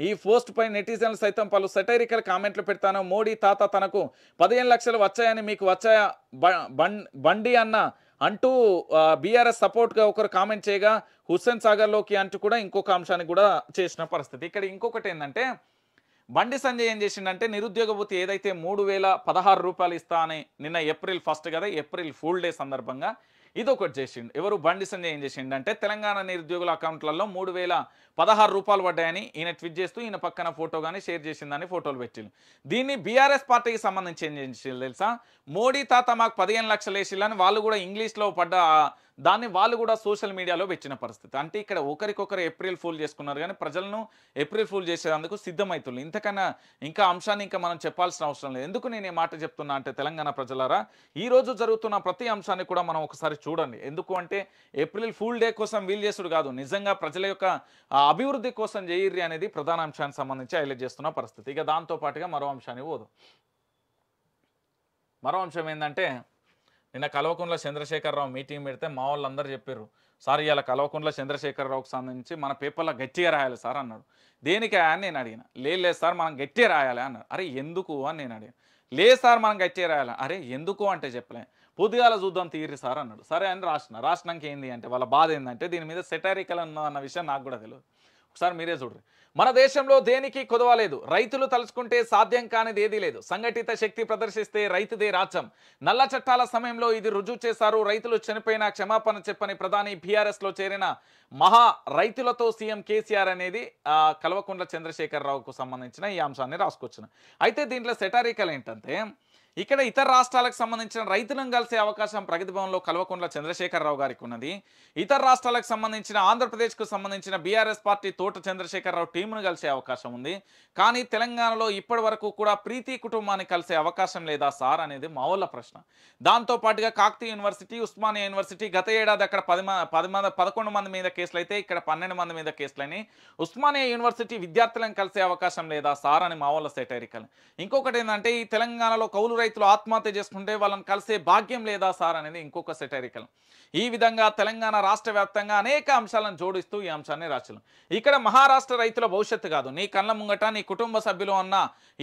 ఈ పోస్ట్పై నెటిజన్లు సైతం పలు సెటరికల్ కామెంట్లు పెడతాను మోడీ తాత తనకు పదిహేను లక్షలు వచ్చాయని మీకు వచ్చాయా బండి అన్న అంటూ బీఆర్ఎస్ సపోర్ట్గా ఒకరు కామెంట్ చేయగా హుస్సేన్ సాగర్లోకి అంటూ కూడా ఇంకొక అంశాన్ని కూడా చేసిన పరిస్థితి ఇక్కడ ఇంకొకటి ఏంటంటే బండి సంజయ్ ఏం చేసిండంటే నిరుద్యోగ భూతి ఏదైతే మూడు వేల పదహారు రూపాయలు ఇస్తా అని నిన్న ఏప్రిల్ ఫస్ట్ కదా ఏప్రిల్ ఫుల్ డే సందర్భంగా ఇది ఒకటి చేసిండు ఎవరు బండి సంజయ్ ఏం చేసిండంటే తెలంగాణ నిరుద్యోగుల అకౌంట్లలో మూడు వేల పదహారు రూపాయలు పడ్డాయని ఈయన ట్వీట్ చేస్తూ ఈయన పక్కన ఫోటో కానీ షేర్ చేసిందని ఫోటోలు పెట్టిండు దీన్ని బీఆర్ఎస్ పార్టీకి సంబంధించి ఏం చేసి తెలుసా మోడీ తాత మాకు పదిహేను లక్షలు వేసిల్లని వాళ్ళు కూడా ఇంగ్లీష్లో పడ్డ దాన్ని వాళ్ళు కూడా సోషల్ మీడియాలో పెట్టిన పరిస్థితి అంటే ఇక్కడ ఒకరికొకరు ఏప్రిల్ ఫూల్ చేసుకున్నారు కానీ ప్రజలను ఏప్రిల్ ఫూల్ చేసేందుకు సిద్ధమవుతుంది ఇంతకన్నా ఇంకా అంశాన్ని ఇంకా మనం చెప్పాల్సిన అవసరం లేదు ఎందుకు నేను ఈ మాట చెప్తున్నా అంటే తెలంగాణ ప్రజలారా ఈరోజు జరుగుతున్న ప్రతి అంశాన్ని కూడా మనం ఒకసారి చూడండి ఎందుకు అంటే ఏప్రిల్ ఫూల్ డే కోసం వీలు చేసుడు కాదు నిజంగా ప్రజల యొక్క అభివృద్ధి కోసం చేయిర్రి అనేది ప్రధాన అంశానికి సంబంధించి హైలైట్ చేస్తున్న పరిస్థితి ఇక దాంతోపాటుగా మరో అంశాన్ని పోదు మరో అంశం ఏంటంటే నిన్న కల్వకుంట్ల చంద్రశేఖరరావు మీటింగ్ పెడితే మా వాళ్ళందరూ చెప్పారు సార్ ఇలా కల్వకుంట్ల చంద్రశేఖరరావుకి సంబంధించి మన పేపర్లో గట్టిగా రాయాలి సార్ అన్నాడు దేనికి అని నేను అడిగిన లేదు సార్ మనం గట్టిగా రాయాలి అన్నాడు అరే ఎందుకు అని నేను అడిగాను లేదు సార్ మనం గట్టిగా రాయాలి అరే ఎందుకు అంటే చెప్పలే పొద్దుగాల చూద్దాం తీరి సార్ అన్నాడు సరే అని రాసిన రాసినాక ఏంది అంటే వాళ్ళ బాధ ఏంటంటే దీని మీద సెటారికల్ ఉన్నదన్న విషయం నాకు కూడా తెలియదు ఒకసారి మీరే చూడరు మన దేశంలో దేనికి కుదవలేదు రైతులు తలుచుకుంటే సాధ్యం కానిది ఏదీ లేదు సంఘటిత శక్తి ప్రదర్శిస్తే రైతుదే రాజ్యం నల్ల చట్టాల సమయంలో ఇది రుజువు చేశారు రైతులు చనిపోయిన క్షమాపణ చెప్పని ప్రధాని బీఆర్ఎస్ లో చేరిన మహా రైతులతో సీఎం కేసీఆర్ అనేది కల్వకుంట్ల చంద్రశేఖరరావుకు సంబంధించిన ఈ అంశాన్ని రాసుకొచ్చిన అయితే దీంట్లో సెటారికల్ ఏంటంటే ఇక్కడ ఇతర రాష్ట్రాలకు సంబంధించిన రైతులను కలిసే అవకాశం ప్రగతి భవన్లో చంద్రశేఖర చంద్రశేఖరరావు గారికి ఉన్నది ఇతర రాష్ట్రాలకు సంబంధించిన ఆంధ్రప్రదేశ్కు సంబంధించిన బీఆర్ఎస్ పార్టీ తోట చంద్రశేఖరరావు టీమును కలిసే అవకాశం ఉంది కానీ తెలంగాణలో ఇప్పటి వరకు కూడా ప్రీతి కుటుంబాన్ని కలిసే అవకాశం లేదా సార్ అనేది మావోల ప్రశ్న దాంతోపాటుగా కాక్తి యూనివర్సిటీ ఉస్మానియా యూనివర్సిటీ గత ఏడాది అక్కడ పది పది మంది పదకొండు మంది మీద కేసులు అయితే ఇక్కడ పన్నెండు మంది మీద కేసులని ఉస్మానియా యూనివర్సిటీ విద్యార్థులను కలిసే అవకాశం లేదా సార్ అని మావోల సెటైరికల్ ఇంకొకటి ఏంటంటే ఈ తెలంగాణలో కౌలు రైతులు ఆత్మహత్య చేసుకుంటే వాళ్ళని కలిసే భాగ్యం లేదా సార్ అనేది ఇంకొక సెటరికల్ ఈ విధంగా తెలంగాణ రాష్ట్ర వ్యాప్తంగా అనేక అంశాలను జోడిస్తూ ఈ అంశాన్ని రాశాను ఇక్కడ మహారాష్ట్ర రైతుల భవిష్యత్తు కాదు నీ కళ్ళ ముంగట నీ కుటుంబ సభ్యులు అన్న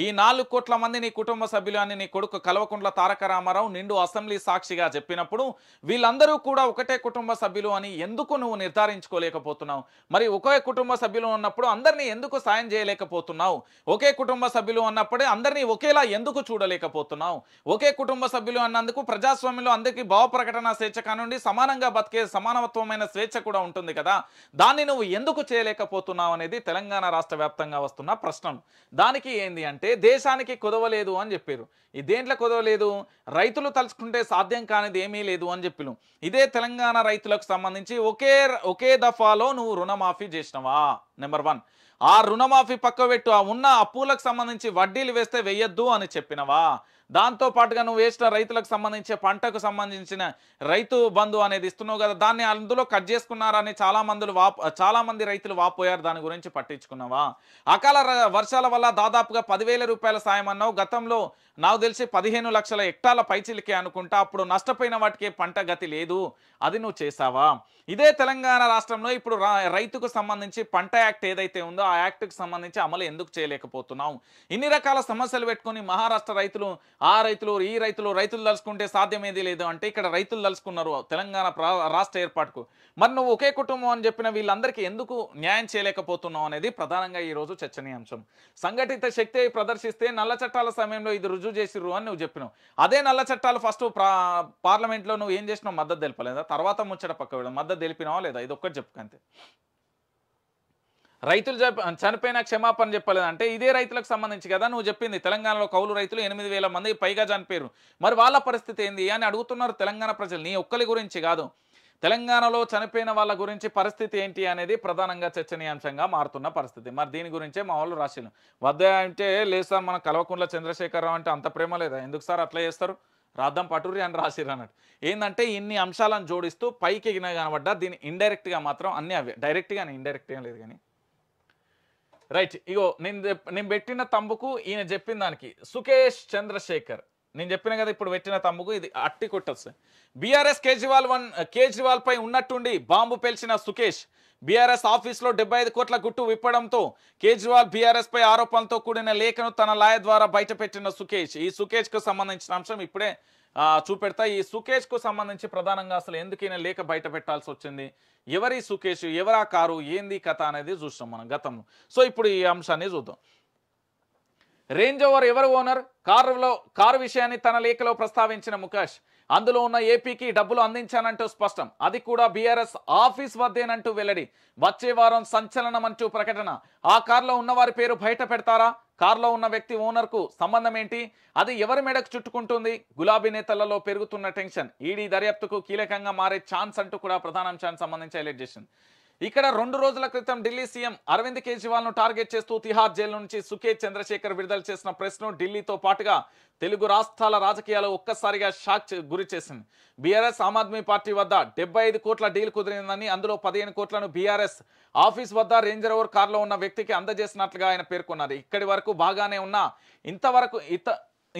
ఈ నాలుగు కోట్ల మంది నీ కుటుంబ సభ్యులు అని నీ కొడుకు కల్వకుంట్ల తారక రామారావు నిండు అసెంబ్లీ సాక్షిగా చెప్పినప్పుడు వీళ్ళందరూ కూడా ఒకటే కుటుంబ సభ్యులు అని ఎందుకు నువ్వు నిర్ధారించుకోలేకపోతున్నావు మరి ఒకే కుటుంబ సభ్యులు ఉన్నప్పుడు అందరినీ ఎందుకు సాయం చేయలేకపోతున్నావు ఒకే కుటుంబ సభ్యులు అన్నప్పుడే అందరినీ ఒకేలా ఎందుకు చూడలేకపోతున్నావు ఉన్నాం ఒకే కుటుంబ సభ్యులు అన్నందుకు ప్రజాస్వామ్యంలో అందరికీ ప్రకటన స్వేచ్ఛ కానుండి సమానంగా బతికే సమానత్వమైన స్వేచ్ఛ కూడా ఉంటుంది కదా దాన్ని నువ్వు ఎందుకు చేయలేకపోతున్నావు అనేది తెలంగాణ రాష్ట్ర వస్తున్న ప్రశ్నలు దానికి ఏంది అంటే దేశానికి కుదవలేదు అని చెప్పారు ఈ దేంట్లో కుదవలేదు రైతులు తలుచుకుంటే సాధ్యం కానిది ఏమీ లేదు అని చెప్పిను ఇదే తెలంగాణ రైతులకు సంబంధించి ఒకే ఒకే దఫాలో నువ్వు రుణమాఫీ చేసినవా నెంబర్ వన్ ఆ రుణమాఫీ పక్క పెట్టు ఆ ఉన్న అప్పులకు సంబంధించి వడ్డీలు వేస్తే వెయ్యొద్దు అని చెప్పినవా దాంతోపాటుగా నువ్వు వేసిన రైతులకు సంబంధించి పంటకు సంబంధించిన రైతు బంధు అనేది ఇస్తున్నావు కదా దాన్ని అందులో కట్ చేసుకున్నారని చాలా మందులు వా చాలామంది రైతులు వాపోయారు దాని గురించి పట్టించుకున్నావా అకాల వర్షాల వల్ల దాదాపుగా పదివేల రూపాయల సాయం అన్నావు గతంలో నాకు తెలిసి పదిహేను లక్షల హెక్టార్ల పైచిలికి అనుకుంటా అప్పుడు నష్టపోయిన వాటికి పంట గతి లేదు అది నువ్వు చేసావా ఇదే తెలంగాణ రాష్ట్రంలో ఇప్పుడు రైతుకు సంబంధించి పంట యాక్ట్ ఏదైతే ఉందో ఆ యాక్ట్కు సంబంధించి అమలు ఎందుకు చేయలేకపోతున్నావు ఇన్ని రకాల సమస్యలు పెట్టుకుని మహారాష్ట్ర రైతులు ఆ రైతులు ఈ రైతులు రైతులు తలుసుకుంటే సాధ్యమేది లేదు అంటే ఇక్కడ రైతులు తలుసుకున్నారు తెలంగాణ రాష్ట్ర ఏర్పాటుకు మరి నువ్వు ఒకే కుటుంబం అని చెప్పిన వీళ్ళందరికీ ఎందుకు న్యాయం చేయలేకపోతున్నావు అనేది ప్రధానంగా ఈరోజు చర్చనీయాంశం సంఘటిత శక్తి ప్రదర్శిస్తే నల్ల చట్టాల సమయంలో ఇది రుజువు చేసిర్రు అని నువ్వు చెప్పినావు అదే నల్ల చట్టాలు ఫస్ట్ పార్లమెంట్లో నువ్వు ఏం చేసినావు మద్దతు తెలపలేదా తర్వాత ముచ్చట పక్క మద్దతు తెలిపినావా లేదా ఇది ఒక్కటి చెప్పుకంతే రైతులు చనిపోయిన క్షమాపణ చెప్పలేదు అంటే ఇదే రైతులకు సంబంధించి కదా నువ్వు చెప్పింది తెలంగాణలో కౌలు రైతులు ఎనిమిది వేల మంది పైగా చనిపోయారు మరి వాళ్ళ పరిస్థితి ఏంది అని అడుగుతున్నారు తెలంగాణ ప్రజలు నీ ఒక్కరి గురించి కాదు తెలంగాణలో చనిపోయిన వాళ్ళ గురించి పరిస్థితి ఏంటి అనేది ప్రధానంగా చర్చనీయాంశంగా మారుతున్న పరిస్థితి మరి దీని గురించే మా వాళ్ళు రాశారు వద్ద అంటే లేదు సార్ మన కలవకుండా చంద్రశేఖరరావు అంటే అంత ప్రేమ లేదా ఎందుకు సార్ అట్లా చేస్తారు రాద్దాం పటూరి అని రాసిరు అన్నట్టు ఏంటంటే ఇన్ని అంశాలను జోడిస్తూ పైకి ఎగిన కనబడ్డా దీన్ని ఇండైరెక్ట్గా మాత్రం అన్ని అవి డైరెక్ట్గా ఇండైరెక్ట్గా లేదు కానీ రైట్ ఇగో నేను నేను పెట్టిన తంబుకు ఈయన చెప్పిన దానికి సుకేష్ చంద్రశేఖర్ నేను చెప్పిన కదా ఇప్పుడు పెట్టిన తమ్ముకు ఇది అట్టి కొట్టస్ బీఆర్ఎస్ కేజ్రీవాల్ వన్ కేజ్రీవాల్ పై ఉన్నట్టుండి బాంబు పేల్చిన సుకేష్ బీఆర్ఎస్ ఆఫీస్లో డెబ్బై ఐదు కోట్ల గుట్టు విప్పడంతో కేజ్రీవాల్ బీఆర్ఎస్ పై ఆరోపణలతో కూడిన లేఖను తన లాయ ద్వారా బయటపెట్టిన సుకేష్ ఈ సుకేష్కు సంబంధించిన అంశం ఇప్పుడే చూపెడతా ఈ కు సంబంధించి ప్రధానంగా అసలు ఎందుకైనా లేఖ బయట పెట్టాల్సి వచ్చింది ఎవరి సుకేష్ ఎవరా కారు ఏంది కథ అనేది చూస్తాం మనం గతంలో సో ఇప్పుడు ఈ అంశాన్ని చూద్దాం రేంజ్ ఓవర్ ఎవరు ఓనర్ కారులో కారు విషయాన్ని తన లేఖలో ప్రస్తావించిన ముఖేష్ అందులో ఉన్న ఏపీకి డబ్బులు అందించానంటూ స్పష్టం అది కూడా బీఆర్ఎస్ ఆఫీస్ వద్దేనంటూ వెల్లడి వచ్చే వారం సంచలనం అంటూ ప్రకటన ఆ కారులో ఉన్నవారి పేరు బయట పెడతారా కారులో ఉన్న వ్యక్తి ఓనర్కు సంబంధం ఏంటి అది ఎవరి మెడకు చుట్టుకుంటుంది గులాబీ నేతలలో పెరుగుతున్న టెన్షన్ ఈడీ దర్యాప్తుకు కీలకంగా మారే ఛాన్స్ అంటూ కూడా ప్రధానాంశానికి సంబంధించి హైలైట్ చేసింది ఇక్కడ రెండు రోజుల క్రితం ఢిల్లీ సీఎం అరవింద్ కేజ్రీవాల్ ను టార్గెట్ చేస్తూ తిహార్ జైలు నుంచి సుఖే చంద్రశేఖర్ విడుదల చేసిన ప్రశ్న ఢిల్లీతో పాటుగా తెలుగు రాష్ట్రాల రాజకీయాలు ఒక్కసారిగా షాక్ గురి చేసింది బీఆర్ఎస్ ఆమ్ ఆద్మీ పార్టీ వద్ద డెబ్బై కోట్ల డీల్ కుదిరిందని అందులో పదిహేను కోట్లను బీఆర్ఎస్ ఆఫీస్ వద్ద రేంజర్ ఓవర్ కారులో ఉన్న వ్యక్తికి అందజేసినట్లుగా ఆయన పేర్కొన్నారు ఇక్కడి వరకు బాగానే ఉన్నా ఇంతవరకు ఇత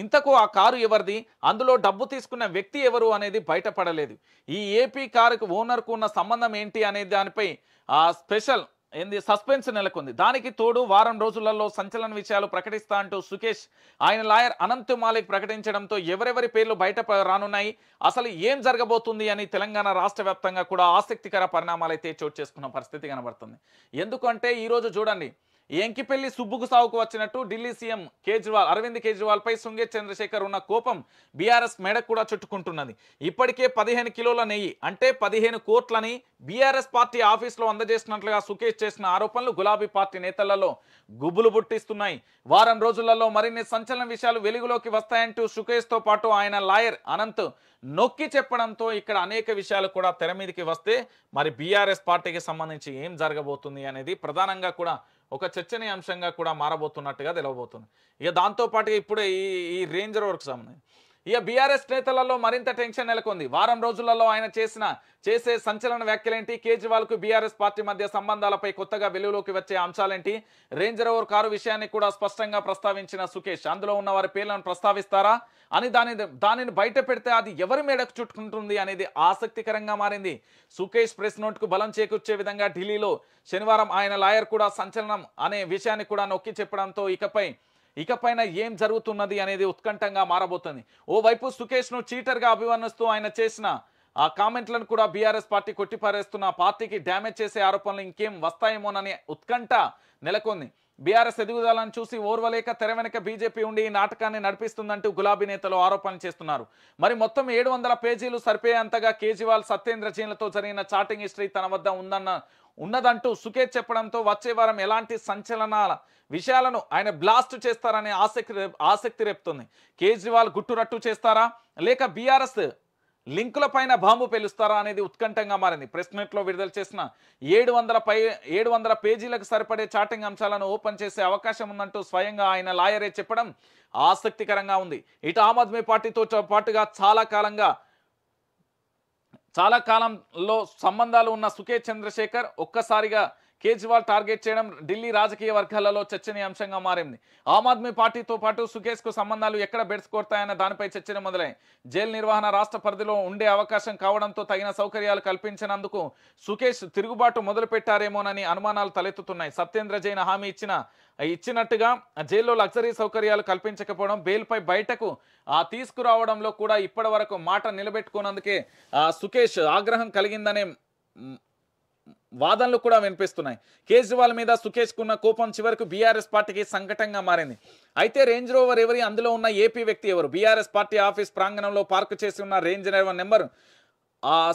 ఇంతకు ఆ కారు ఎవరిది అందులో డబ్బు తీసుకున్న వ్యక్తి ఎవరు అనేది బయటపడలేదు ఈ ఏపీ కారుకు ఓనర్కు ఉన్న సంబంధం ఏంటి అనే దానిపై ఆ స్పెషల్ ఏంది సస్పెన్స్ నెలకొంది దానికి తోడు వారం రోజులలో సంచలన విషయాలు ప్రకటిస్తా అంటూ సుకేష్ ఆయన లాయర్ అనంత్ మాలిక్ ప్రకటించడంతో ఎవరెవరి పేర్లు బయట రానున్నాయి అసలు ఏం జరగబోతుంది అని తెలంగాణ రాష్ట్ర కూడా ఆసక్తికర పరిణామాలు అయితే చోటు చేసుకున్న పరిస్థితి కనబడుతుంది ఎందుకంటే ఈరోజు చూడండి ఎంకిపెల్లి సుబ్బుకు సావుకు వచ్చినట్టు ఢిల్లీ సీఎం కేజ్రీవాల్ అరవింద్ కేజ్రీవాల్ పై సుంగే చంద్రశేఖర్ ఉన్న కోపం బీఆర్ఎస్ మెడకు కూడా చుట్టుకుంటున్నది ఇప్పటికే పదిహేను కిలోల నెయ్యి అంటే పదిహేను కోట్లని బీఆర్ఎస్ పార్టీ ఆఫీసులో అందజేసినట్లుగా సుకేష్ చేసిన ఆరోపణలు గులాబీ పార్టీ నేతలలో గుబులు పుట్టిస్తున్నాయి వారం రోజులలో మరిన్ని సంచలన విషయాలు వెలుగులోకి వస్తాయంటూ తో పాటు ఆయన లాయర్ అనంత్ నొక్కి చెప్పడంతో ఇక్కడ అనేక విషయాలు కూడా తెర మీదకి వస్తే మరి బీఆర్ఎస్ పార్టీకి సంబంధించి ఏం జరగబోతుంది అనేది ప్రధానంగా కూడా ఒక చర్చనీయాంశంగా కూడా మారబోతున్నట్టుగా తెలవబోతుంది ఇక దాంతోపాటుగా ఇప్పుడే ఈ ఈ రేంజర్ వర్క్ సంబంధించి ఇక బీఆర్ఎస్ నేతలలో మరింత టెన్షన్ నెలకొంది వారం రోజులలో ఆయన చేసిన చేసే సంచలన వ్యాఖ్యలేంటి కు బీఆర్ఎస్ పార్టీ మధ్య సంబంధాలపై కొత్తగా వెలుగులోకి వచ్చే అంశాలేంటి రేంజ్ రోవర్ కారు విషయాన్ని కూడా స్పష్టంగా ప్రస్తావించిన సుకేష్ అందులో ఉన్న వారి పేర్లను ప్రస్తావిస్తారా అని దాని దానిని బయట పెడితే అది ఎవరి మేడకు చుట్టుకుంటుంది అనేది ఆసక్తికరంగా మారింది సుకేష్ ప్రెస్ నోట్ కు బలం చేకూర్చే విధంగా ఢిల్లీలో శనివారం ఆయన లాయర్ కూడా సంచలనం అనే విషయాన్ని కూడా నొక్కి చెప్పడంతో ఇకపై ఇకపైన ఏం జరుగుతున్నది అనేది ఉత్కంఠంగా మారబోతుంది ఓవైపు సుకేష్ను చీటర్గా అభివర్ణిస్తూ ఆయన చేసిన ఆ కామెంట్లను కూడా బీఆర్ఎస్ పార్టీ కొట్టిపారేస్తున్న పార్టీకి డ్యామేజ్ చేసే ఆరోపణలు ఇంకేం వస్తాయేమోనని ఉత్కంఠ నెలకొంది బీఆర్ఎస్ ఎదుగుదలను చూసి ఓర్వలేక తెర వెనక బీజేపీ ఉండి ఈ నాటకాన్ని నడిపిస్తుందంటూ గులాబీ నేతలు ఆరోపణలు చేస్తున్నారు మరి మొత్తం ఏడు పేజీలు సరిపోయేంతగా కేజ్రీవాల్ సత్యేంద్ర జైన్లతో జరిగిన చాటింగ్ హిస్టరీ తన వద్ద ఉందన్న ఉన్నదంటూ సుఖేత్ చెప్పడంతో వచ్చే వారం ఎలాంటి సంచలనాల విషయాలను ఆయన బ్లాస్ట్ చేస్తారనే ఆసక్తి ఆసక్తి రేపుతుంది కేజ్రీవాల్ గుట్టురట్టు చేస్తారా లేక బీఆర్ఎస్ లింకుల పైన బాంబు పేలుస్తారా అనేది ఉత్కంఠంగా మారింది ప్రెస్ మీట్లో విడుదల చేసిన ఏడు వందల పై ఏడు వందల పేజీలకు సరిపడే చాటింగ్ అంశాలను ఓపెన్ చేసే అవకాశం ఉందంటూ స్వయంగా ఆయన లాయరే చెప్పడం ఆసక్తికరంగా ఉంది ఇటు ఆమ్ ఆద్మీ పార్టీతో పాటుగా చాలా కాలంగా చాలా కాలంలో సంబంధాలు ఉన్న సుఖే చంద్రశేఖర్ ఒక్కసారిగా కేజ్రీవాల్ టార్గెట్ చేయడం ఢిల్లీ రాజకీయ వర్గాలలో చర్చనీయాంశంగా మారింది ఆమ్ ఆద్మీ పార్టీతో పాటు కు సంబంధాలు ఎక్కడ బెడ్స్ కోరుతాయన్న దానిపై చర్చలు మొదలై జైలు నిర్వహణ రాష్ట్ర పరిధిలో ఉండే అవకాశం కావడంతో తగిన సౌకర్యాలు కల్పించినందుకు సుఖేష్ తిరుగుబాటు మొదలుపెట్టారేమోనని అనుమానాలు తలెత్తుతున్నాయి సత్యేంద్ర జైన్ హామీ ఇచ్చిన ఇచ్చినట్టుగా జైల్లో లగ్జరీ సౌకర్యాలు కల్పించకపోవడం బెయిల్పై బయటకు తీసుకురావడంలో కూడా ఇప్పటి మాట నిలబెట్టుకున్నందుకే సుఖేష్ ఆగ్రహం కలిగిందనే వాదనలు కూడా వినిపిస్తున్నాయి కేజ్రీవాల్ మీద కున్న కోపం చివరకు బీఆర్ఎస్ పార్టీకి సంఘటంగా మారింది అయితే రేంజ్ రోవర్ ఎవరి అందులో ఉన్న ఏపీ వ్యక్తి ఎవరు బీఆర్ఎస్ పార్టీ ఆఫీస్ ప్రాంగణంలో పార్కు చేసి ఉన్న Range driver number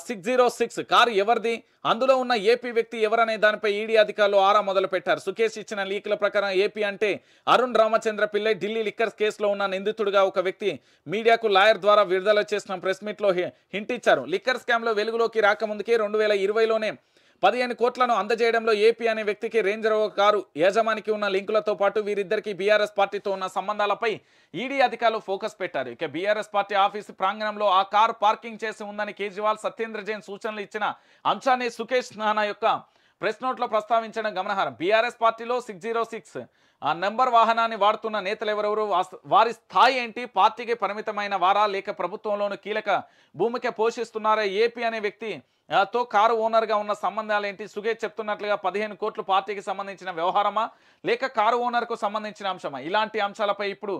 six zero six car ఎవరిది అందులో ఉన్న ఏపీ వ్యక్తి ఎవరనే దానిపై ఈడీ e అధికారులు ఆరా మొదలు పెట్టారు సుఖేష్ ఇచ్చిన లీకుల ప్రకారం ఏపీ అంటే అరుణ్ రామచంద్ర పిల్లై ఢిల్లీ లిక్కర్స్ కేసులో ఉన్న నిందితుడిగా ఒక వ్యక్తి మీడియాకు లాయర్ ద్వారా విడుదల చేసిన ప్రెస్ మీట్లో హింటిచ్చారు లిక్కర్ స్కామ్లో వెలుగులోకి రాకముందుకే రెండు వేల ఇరవైలోనే పదిహేను కోట్లను అందజేయడంలో ఏపీ అనే వ్యక్తికి రేంజ్ రోవర్ కారు యజమానికి ఉన్న లింకులతో పాటు వీరిద్దరికి బీఆర్ఎస్ పార్టీతో ఉన్న సంబంధాలపై ఈడీ e అధికారులు ఫోకస్ పెట్టారు ఇక బీఆర్ఎస్ పార్టీ ఆఫీస్ ప్రాంగణంలో ఆ కారు పార్కింగ్ చేసి ఉందని కేజ్రీవాల్ సత్యేంద్ర జైన్ సూచనలు ఇచ్చిన అంశాన్ని సుకేష్ నానా యొక్క ప్రెస్ నోట్లో ప్రస్తావించడం గమనహారం బీఆర్ఎస్ పార్టీలో సిక్స్ జీరో సిక్స్ ఆ నెంబర్ వాహనాన్ని వాడుతున్న నేతలు ఎవరెవరు వారి స్థాయి ఏంటి పార్టీకి పరిమితమైన వారా లేక ప్రభుత్వంలోనూ కీలక భూమిక పోషిస్తున్నారా ఏపీ అనే వ్యక్తి తో కారు ఓనర్గా ఉన్న సంబంధాలు ఏంటి సుగేష్ చెప్తున్నట్లుగా పదిహేను కోట్లు పార్టీకి సంబంధించిన వ్యవహారమా లేక కారు ఓనర్కు సంబంధించిన అంశమా ఇలాంటి అంశాలపై ఇప్పుడు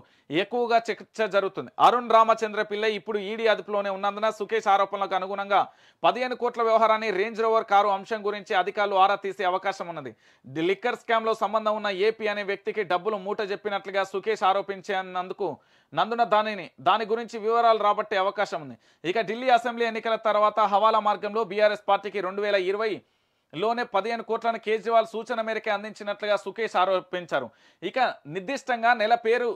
ఎక్కువగా చర్చ జరుగుతుంది అరుణ్ రామచంద్ర పిల్ల ఇప్పుడు ఈడీ అదుపులోనే ఉన్నందున సుకేష్ ఆరోపణలకు అనుగుణంగా పదిహేను కోట్ల వ్యవహారాన్ని రేంజ్ రోవర్ కారు అంశం గురించి అధికారులు ఆరా తీసే అవకాశం ఉన్నది లిక్కర్ స్కామ్లో సంబంధం ఉన్న ఏపీ అనే వ్యక్తికి డబ్బులు మూట చెప్పినట్లుగా సుకేష్ ఆరోపించేందుకు నందున దానిని దాని గురించి వివరాలు రాబట్టే అవకాశం ఉంది ఇక ఢిల్లీ అసెంబ్లీ ఎన్నికల తర్వాత హవాలా మార్గంలో బీఆర్ఎస్ పార్టీకి రెండు వేల ఇరవై లోనే పదిహేను కోట్లను కేజ్రీవాల్ సూచన మేరకే అందించినట్లుగా సుఖేష్ ఆరోపించారు ఇక నిర్దిష్టంగా నెల పేరు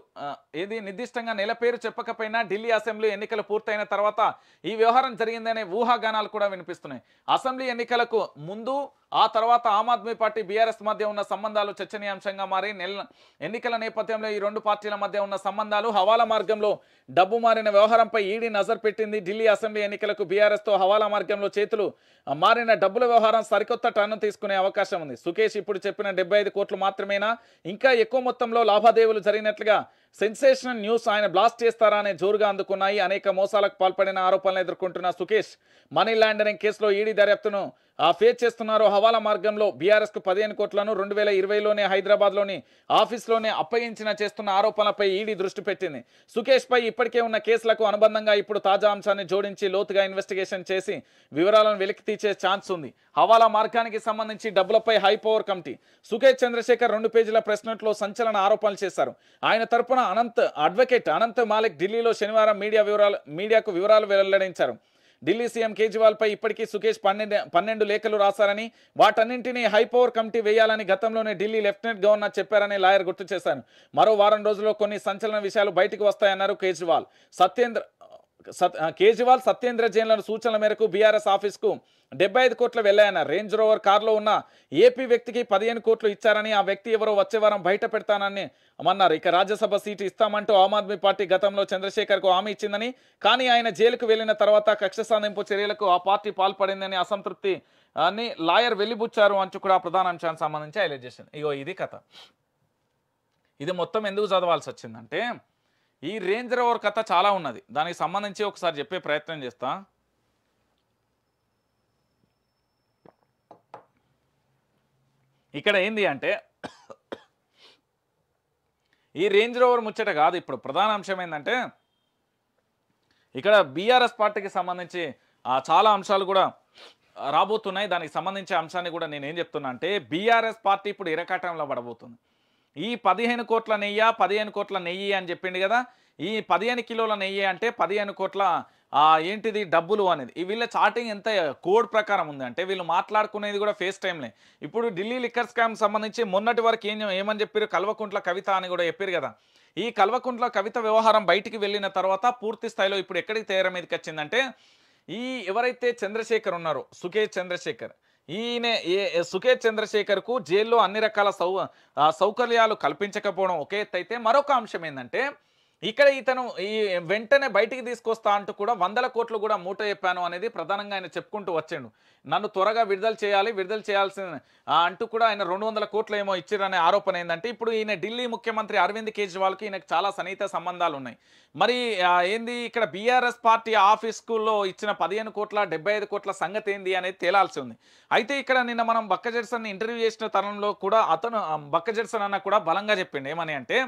ఏది నిర్దిష్టంగా నెల పేరు చెప్పకపోయినా ఢిల్లీ అసెంబ్లీ ఎన్నికలు పూర్తయిన తర్వాత ఈ వ్యవహారం జరిగిందనే ఊహాగానాలు కూడా వినిపిస్తున్నాయి అసెంబ్లీ ఎన్నికలకు ముందు ఆ తర్వాత ఆమ్ ఆద్మీ పార్టీ బీఆర్ఎస్ మధ్య ఉన్న సంబంధాలు చర్చనీయాంశంగా మారి నెల ఎన్నికల నేపథ్యంలో ఈ రెండు పార్టీల మధ్య ఉన్న సంబంధాలు హవాలా మార్గంలో డబ్బు మారిన వ్యవహారంపై ఈడీ నజర్ పెట్టింది ఢిల్లీ అసెంబ్లీ ఎన్నికలకు బీఆర్ఎస్తో హవాలా మార్గంలో చేతులు మారిన డబ్బుల వ్యవహారం సరికొత్త టర్న్ తీసుకునే అవకాశం ఉంది సుకేష్ ఇప్పుడు చెప్పిన డెబ్బై కోట్లు మాత్రమేనా ఇంకా ఎక్కువ మొత్తంలో లాభాదేవీలు జరిగినట్లుగా సెన్సేషనల్ న్యూస్ ఆయన బ్లాస్ట్ చేస్తారా అనే జోరుగా అందుకున్నాయి అనేక మోసాలకు పాల్పడిన ఆరోపణలు ఎదుర్కొంటున్న సుకేష్ మనీ లాండరింగ్ కేసులో ఈడీ దర్యాప్తును ఫేస్ చేస్తున్నారో హవాలా మార్గంలో కు పదిహేను కోట్లను రెండు వేల ఇరవైలోనే హైదరాబాద్లోని ఆఫీస్లోనే అప్పగించిన చేస్తున్న ఆరోపణలపై ఈడీ దృష్టి పెట్టింది సుకేష్పై ఇప్పటికే ఉన్న కేసులకు అనుబంధంగా ఇప్పుడు తాజా అంశాన్ని జోడించి లోతుగా ఇన్వెస్టిగేషన్ చేసి వివరాలను వెలికి తీసే ఛాన్స్ ఉంది హవాలా మార్గానికి సంబంధించి డబ్బులపై హైపవర్ కమిటీ సుకేష్ చంద్రశేఖర్ రెండు పేజీల ప్రెస్ నోట్లో సంచలన ఆరోపణలు చేశారు ఆయన తరపున అనంత్ అడ్వకేట్ అనంత్ మాలిక్ ఢిల్లీలో శనివారం మీడియా వివరాలు మీడియాకు వివరాలు వెల్లడించారు ఢిల్లీ సీఎం కేజ్రీవాల్పై ఇప్పటికీ సుకేష్ పన్నెండు పన్నెండు లేఖలు రాశారని వాటన్నింటినీ హైపవర్ కమిటీ వేయాలని గతంలోనే ఢిల్లీ లెఫ్టినెంట్ గవర్నర్ చెప్పారని లాయర్ గుర్తు చేశారు మరో వారం రోజుల్లో కొన్ని సంచలన విషయాలు బయటకు వస్తాయన్నారు కేజ్రీవాల్ సత్యేంద్ర సత్ కేజ్రీవాల్ సత్యేంద్ర జైన్ల సూచనల మేరకు బీఆర్ఎస్ ఆఫీస్కు డెబ్బై ఐదు కోట్లు వెళ్ళాయన్న రేంజ్ రోవర్ కారులో ఉన్న ఏపీ వ్యక్తికి పదిహేను కోట్లు ఇచ్చారని ఆ వ్యక్తి ఎవరో వచ్చే వారం బయట పెడతానని అన్నారు ఇక రాజ్యసభ సీటు ఇస్తామంటూ ఆమ్ ఆద్మీ పార్టీ గతంలో చంద్రశేఖర్కు హామీ ఇచ్చిందని కానీ ఆయన జైలుకు వెళ్లిన తర్వాత కక్ష సాధింపు చర్యలకు ఆ పార్టీ పాల్పడిందని అసంతృప్తి అని లాయర్ వెళ్ళిబుచ్చారు అంటూ కూడా ప్రధాన అంశానికి సంబంధించి హైలైట్ చేసింది ఇగో ఇది కథ ఇది మొత్తం ఎందుకు చదవాల్సి వచ్చిందంటే ఈ రేంజ్ రోవర్ కథ చాలా ఉన్నది దానికి సంబంధించి ఒకసారి చెప్పే ప్రయత్నం చేస్తా ఇక్కడ ఏంది అంటే ఈ రేంజ్ రోవర్ ముచ్చట కాదు ఇప్పుడు ప్రధాన అంశం ఏంటంటే ఇక్కడ బీఆర్ఎస్ పార్టీకి సంబంధించి చాలా అంశాలు కూడా రాబోతున్నాయి దానికి సంబంధించి అంశాన్ని కూడా నేను ఏం చెప్తున్నా అంటే బీఆర్ఎస్ పార్టీ ఇప్పుడు ఇరకాటంలో పడబోతుంది ఈ పదిహేను కోట్ల నెయ్యి పదిహేను కోట్ల నెయ్యి అని చెప్పిండు కదా ఈ పదిహేను కిలోల నెయ్యి అంటే పదిహేను కోట్ల ఏంటిది డబ్బులు అనేది వీళ్ళ చాటింగ్ ఎంత కోడ్ ప్రకారం ఉంది అంటే వీళ్ళు మాట్లాడుకునేది కూడా ఫేస్ టైంలే ఇప్పుడు ఢిల్లీ లిక్కర్ స్కామ్ సంబంధించి మొన్నటి వరకు ఏం ఏమని చెప్పారు కల్వకుంట్ల కవిత అని కూడా చెప్పారు కదా ఈ కల్వకుంట్ల కవిత వ్యవహారం బయటికి వెళ్ళిన తర్వాత పూర్తి స్థాయిలో ఇప్పుడు ఎక్కడికి తేర మీదకి వచ్చిందంటే ఈ ఎవరైతే చంద్రశేఖర్ ఉన్నారో సుఖేష్ చంద్రశేఖర్ ఈయన సుఖేత్ చంద్రశేఖర్ కు జైల్లో అన్ని రకాల సౌ సౌకర్యాలు కల్పించకపోవడం ఒకే ఎత్తు అయితే మరొక అంశం ఏంటంటే ఇక్కడ ఇతను ఈ వెంటనే బయటికి తీసుకొస్తా అంటూ కూడా వందల కోట్లు కూడా మూట చెప్పాను అనేది ప్రధానంగా ఆయన చెప్పుకుంటూ వచ్చాడు నన్ను త్వరగా విడుదల చేయాలి విడుదల చేయాల్సిన అంటూ కూడా ఆయన రెండు వందల కోట్లు ఏమో ఇచ్చారనే ఆరోపణ ఏంటంటే ఇప్పుడు ఈయన ఢిల్లీ ముఖ్యమంత్రి అరవింద్ కేజ్రీవాల్కి ఈయనకు చాలా సన్నిహిత సంబంధాలు ఉన్నాయి మరి ఏంది ఇక్కడ బీఆర్ఎస్ పార్టీ ఆఫీస్కుల్లో ఇచ్చిన పదిహేను కోట్ల డెబ్బై కోట్ల సంగతి ఏంది అనేది తేలాల్సి ఉంది అయితే ఇక్కడ నిన్న మనం బక్క జెడ్సన్ ఇంటర్వ్యూ చేసిన తరంలో కూడా అతను బక్క జెడ్సన్ అన్న కూడా బలంగా చెప్పిండు ఏమని అంటే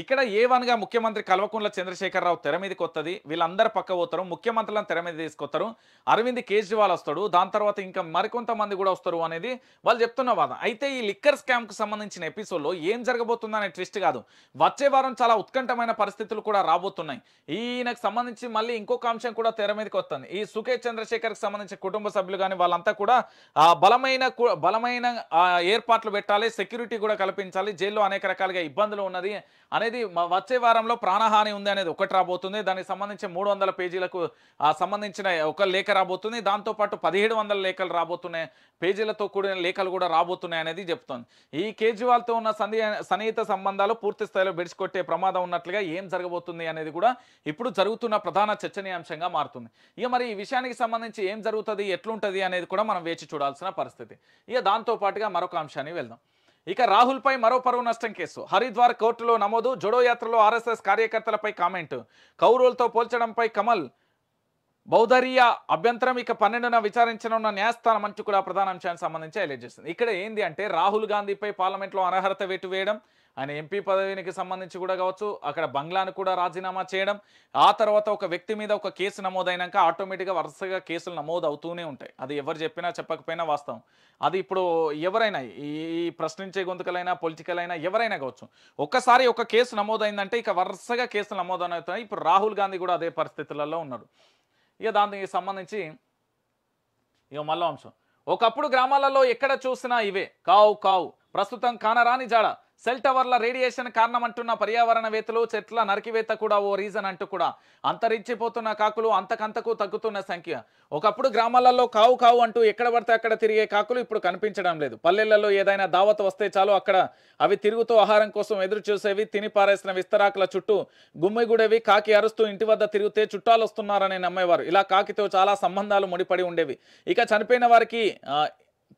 ఇక్కడ ఏ వన్గా ముఖ్యమంత్రి కల్వకుంట్ల చంద్రశేఖరరావు తెర మీదకి వస్తుంది వీళ్ళందరూ పక్క పోతారు ముఖ్యమంత్రులను తెర మీద తీసుకొస్తారు అరవింద్ కేజ్రీవాల్ వస్తాడు దాని తర్వాత ఇంకా మరికొంతమంది కూడా వస్తారు అనేది వాళ్ళు చెప్తున్న వాదం అయితే ఈ లిక్కర్ స్కామ్కు సంబంధించిన ఎపిసోడ్లో ఏం జరగబోతుందనే ట్విస్ట్ కాదు వచ్చే వారం చాలా ఉత్కంఠమైన పరిస్థితులు కూడా రాబోతున్నాయి ఈయనకు సంబంధించి మళ్ళీ ఇంకొక అంశం కూడా తెర మీదకి వస్తుంది ఈ చంద్రశేఖర్ చంద్రశేఖర్కి సంబంధించిన కుటుంబ సభ్యులు కానీ వాళ్ళంతా కూడా బలమైన బలమైన ఏర్పాట్లు పెట్టాలి సెక్యూరిటీ కూడా కల్పించాలి జైల్లో అనేక రకాలుగా ఇబ్బందులు ఉన్నది అనేది వచ్చే వారంలో ప్రాణహాని ఉంది అనేది ఒకటి రాబోతుంది దానికి సంబంధించి మూడు వందల పేజీలకు సంబంధించిన ఒక లేఖ రాబోతుంది దాంతోపాటు పదిహేడు వందల లేఖలు రాబోతున్నాయి పేజీలతో కూడిన లేఖలు కూడా రాబోతున్నాయి అనేది చెప్తుంది ఈ కేజ్రీవాల్తో ఉన్న సన్నిహిత సంబంధాలు పూర్తి స్థాయిలో బెడిచికొట్టే ప్రమాదం ఉన్నట్లుగా ఏం జరగబోతుంది అనేది కూడా ఇప్పుడు జరుగుతున్న ప్రధాన చర్చనీయాంశంగా మారుతుంది ఇక మరి ఈ విషయానికి సంబంధించి ఏం జరుగుతుంది ఎట్లుంటుంది అనేది కూడా మనం వేచి చూడాల్సిన పరిస్థితి ఇక దాంతోపాటుగా మరొక అంశాన్ని వెళ్దాం ఇక రాహుల్పై మరో పరువు నష్టం కేసు హరిద్వార్ కోర్టులో నమోదు జోడో యాత్రలో ఆర్ఎస్ఎస్ కార్యకర్తలపై కామెంట్ కౌరోల్తో పోల్చడంపై కమల్ బౌద్ధరియా అభ్యంతరం ఇక పన్నెండున విచారించనున్న న్యాయస్థానం అంచు కూడా ప్రధాన అంశానికి సంబంధించి హైలైట్ చేస్తుంది ఇక్కడ ఏంది అంటే రాహుల్ గాంధీపై పార్లమెంట్లో అనర్హత వేటు వేయడం ఆయన ఎంపీ పదవికి సంబంధించి కూడా కావచ్చు అక్కడ బంగ్లాను కూడా రాజీనామా చేయడం ఆ తర్వాత ఒక వ్యక్తి మీద ఒక కేసు నమోదైనాక ఆటోమేటిక్గా వరుసగా కేసులు నమోదు అవుతూనే ఉంటాయి అది ఎవరు చెప్పినా చెప్పకపోయినా వాస్తవం అది ఇప్పుడు ఎవరైనా ఈ ప్రశ్నించే గొంతుకలైనా పొలిటికల్ అయినా ఎవరైనా కావచ్చు ఒక్కసారి ఒక కేసు నమోదైందంటే ఇక వరుసగా కేసులు నమోదవుతాయి ఇప్పుడు రాహుల్ గాంధీ కూడా అదే పరిస్థితులలో ఉన్నాడు ఇక దానికి సంబంధించి ఇక మళ్ళీ అంశం ఒకప్పుడు గ్రామాలలో ఎక్కడ చూసినా ఇవే కావు కావు ప్రస్తుతం కానరాని జాడ సెల్ టవర్ల రేడియేషన్ కారణమంటున్న పర్యావరణవేత్తలు చెట్ల నరికివేత కూడా ఓ రీజన్ అంటూ కూడా అంతరించిపోతున్న కాకులు అంతకంతకు తగ్గుతున్న సంఖ్య ఒకప్పుడు గ్రామాలలో కావు కావు అంటూ ఎక్కడ పడితే అక్కడ తిరిగే కాకులు ఇప్పుడు కనిపించడం లేదు పల్లెలలో ఏదైనా దావత వస్తే చాలు అక్కడ అవి తిరుగుతూ ఆహారం కోసం ఎదురు చూసేవి తిని పారేసిన విస్తరాకుల చుట్టూ గుమ్మిగూడేవి కాకి అరుస్తూ ఇంటి వద్ద తిరిగితే చుట్టాలు వస్తున్నారని నమ్మేవారు ఇలా కాకితో చాలా సంబంధాలు ముడిపడి ఉండేవి ఇక చనిపోయిన వారికి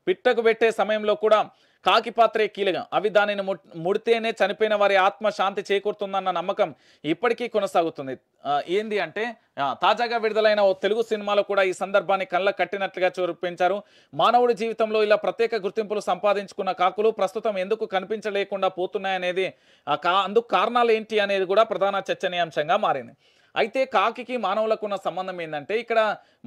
పిట్టకు పెట్టే సమయంలో కూడా కాకి పాత్రే కీలకం అవి దానిని ముడితేనే చనిపోయిన వారి ఆత్మ శాంతి చేకూరుతుందన్న నమ్మకం ఇప్పటికీ కొనసాగుతుంది ఏంది అంటే తాజాగా విడుదలైన ఓ తెలుగు సినిమాలో కూడా ఈ సందర్భాన్ని కళ్ళ కట్టినట్లుగా చూపించారు మానవుడి జీవితంలో ఇలా ప్రత్యేక గుర్తింపులు సంపాదించుకున్న కాకులు ప్రస్తుతం ఎందుకు కనిపించలేకుండా పోతున్నాయనేది అందుకు కారణాలు ఏంటి అనేది కూడా ప్రధాన చర్చనీయాంశంగా మారింది అయితే కాకి మానవులకు ఉన్న సంబంధం ఏంటంటే ఇక్కడ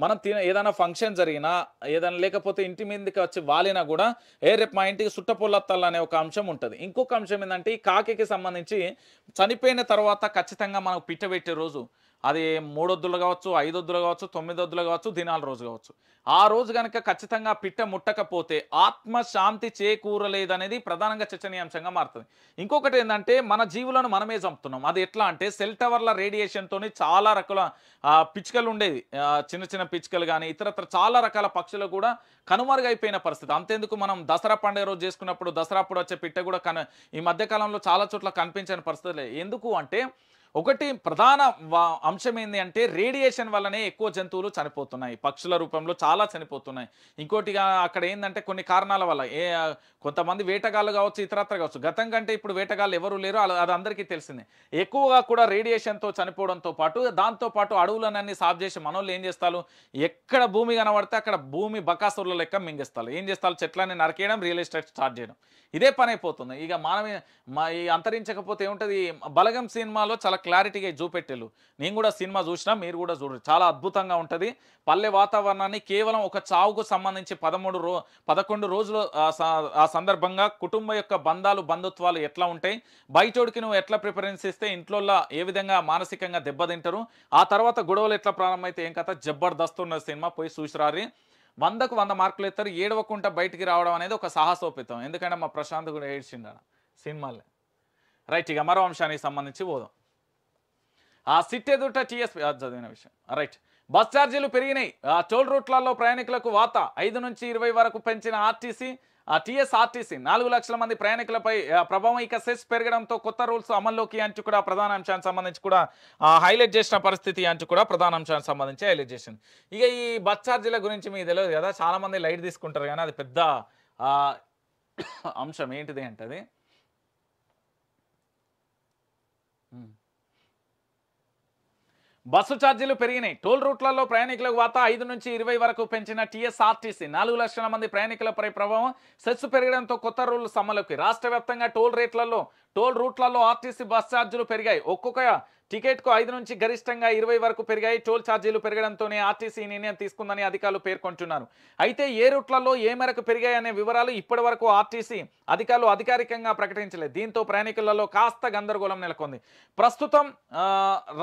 మనం తిన ఏదైనా ఫంక్షన్ జరిగినా ఏదైనా లేకపోతే ఇంటి మీదకి వచ్చి వాలినా కూడా ఏ రేపు మా ఇంటికి సుట్టపొల్లత్తల్ అనే ఒక అంశం ఉంటుంది ఇంకొక అంశం ఏంటంటే ఈ కాకి సంబంధించి చనిపోయిన తర్వాత ఖచ్చితంగా మనకు పిట్టబెట్టే రోజు అది మూడొద్దులు కావచ్చు ఐదొద్దులు కావచ్చు తొమ్మిదొద్దులు కావచ్చు దినాల రోజు కావచ్చు ఆ రోజు కనుక ఖచ్చితంగా పిట్ట ముట్టకపోతే ఆత్మశాంతి చేకూరలేదనేది ప్రధానంగా చర్చనీయాంశంగా మారుతుంది ఇంకొకటి ఏంటంటే మన జీవులను మనమే చంపుతున్నాం అది ఎట్లా అంటే సెల్ టవర్ల రేడియేషన్తోని చాలా రకాల పిచ్చుకలు ఉండేవి చిన్న చిన్న పిచ్చుకలు కానీ ఇతరత్ర చాలా రకాల పక్షులు కూడా కనుమరుగైపోయిన పరిస్థితి అంతేందుకు మనం దసరా పండుగ రోజు చేసుకున్నప్పుడు దసరా అప్పుడు వచ్చే పిట్ట కూడా కన ఈ మధ్యకాలంలో చాలా చోట్ల కనిపించని పరిస్థితులే ఎందుకు అంటే ఒకటి ప్రధాన అంశం ఏంటి అంటే రేడియేషన్ వల్లనే ఎక్కువ జంతువులు చనిపోతున్నాయి పక్షుల రూపంలో చాలా చనిపోతున్నాయి ఇంకోటిగా అక్కడ ఏంటంటే కొన్ని కారణాల వల్ల ఏ కొంతమంది వేటగాళ్ళు కావచ్చు ఇతరత్ర కావచ్చు గతం కంటే ఇప్పుడు వేటగాళ్ళు ఎవరు లేరు అది అందరికీ తెలిసిందే ఎక్కువగా కూడా రేడియేషన్తో చనిపోవడంతో పాటు దాంతోపాటు అడవులనన్నీ సాఫ్ చేసి మనోళ్ళు ఏం చేస్తారు ఎక్కడ భూమి కనబడితే అక్కడ భూమి బకాసురుల లెక్క మింగేస్తారు ఏం చేస్తారు చెట్లన్నీ నరికేయడం రియల్ ఎస్టేట్ స్టార్ట్ చేయడం ఇదే పని అయిపోతుంది ఇక మానవ మా ఈ అంతరించకపోతే ఏముంటుంది బలగం సినిమాలో చాలా క్లారిటీగా చూపెట్టిల్లు నేను కూడా సినిమా చూసినా మీరు కూడా చూడరు చాలా అద్భుతంగా ఉంటుంది పల్లె వాతావరణాన్ని కేవలం ఒక చావుకు సంబంధించి పదమూడు రో పదకొండు రోజులు ఆ సందర్భంగా కుటుంబ యొక్క బంధాలు బంధుత్వాలు ఎట్లా ఉంటాయి బయటోడికి నువ్వు ఎట్లా ప్రిఫరెన్స్ ఇస్తే ఇంట్లో ఏ విధంగా మానసికంగా దెబ్బతింటారు ఆ తర్వాత గొడవలు ఎట్లా ప్రారంభమైతే ఏం కథ జబర్దస్త్ ఉన్న సినిమా పోయి చూసిరారి వందకు వంద మార్కులు ఇస్తారు ఏడవకుండా బయటికి రావడం అనేది ఒక సాహసోపితం ఎందుకంటే మా ప్రశాంత్ కూడా ఏడ్చిండ సినిమాలే రైట్ ఇక మరో అంశానికి సంబంధించి పోదాం ఆ సిట్ ఎదుట టీఎస్పీ చదివిన విషయం రైట్ బస్ ఛార్జీలు పెరిగినాయి ఆ టోల్ రూట్లలో ప్రయాణికులకు వాత ఐదు నుంచి ఇరవై వరకు పెంచిన ఆర్టీసీ ఆ టీఎస్ఆర్టీసీ నాలుగు లక్షల మంది ప్రయాణికులపై ప్రభావం ఇక సెస్ పెరగడంతో కొత్త రూల్స్ అమల్లోకి అంటూ కూడా ప్రధాన అంశానికి సంబంధించి కూడా హైలైట్ చేసిన పరిస్థితి అంచు కూడా ప్రధాన అంశానికి సంబంధించి హైలైట్ చేసింది ఇక ఈ బస్ ఛార్జీల గురించి మీకు తెలియదు కదా చాలామంది లైట్ తీసుకుంటారు కానీ అది పెద్ద అంశం ఏంటిది అంటే అది బస్సు ఛార్జీలు పెరిగినాయి టోల్ రూట్లలో ప్రయాణికుల వాత ఐదు నుంచి ఇరవై వరకు పెంచిన టీఎస్ఆర్టీసీ నాలుగు లక్షల మంది ప్రయాణికులపై ప్రభావం సెస్ పెరగడంతో కొత్త రూల్ సమ్మలోకి రాష్ట్ర టోల్ రేట్లలో టోల్ రూట్లలో ఆర్టీసీ బస్ ఛార్జీలు పెరిగాయి ఒక్కొక్క టికెట్కు ఐదు నుంచి గరిష్టంగా ఇరవై వరకు పెరిగాయి టోల్ ఛార్జీలు పెరగడంతోనే ఆర్టీసీ నిర్ణయం తీసుకుందని అధికారులు పేర్కొంటున్నారు అయితే ఏ రూట్లలో ఏ మేరకు పెరిగాయనే వివరాలు ఇప్పటి వరకు ఆర్టీసీ అధికారులు అధికారికంగా ప్రకటించలేదు దీంతో ప్రయాణికులలో కాస్త గందరగోళం నెలకొంది ప్రస్తుతం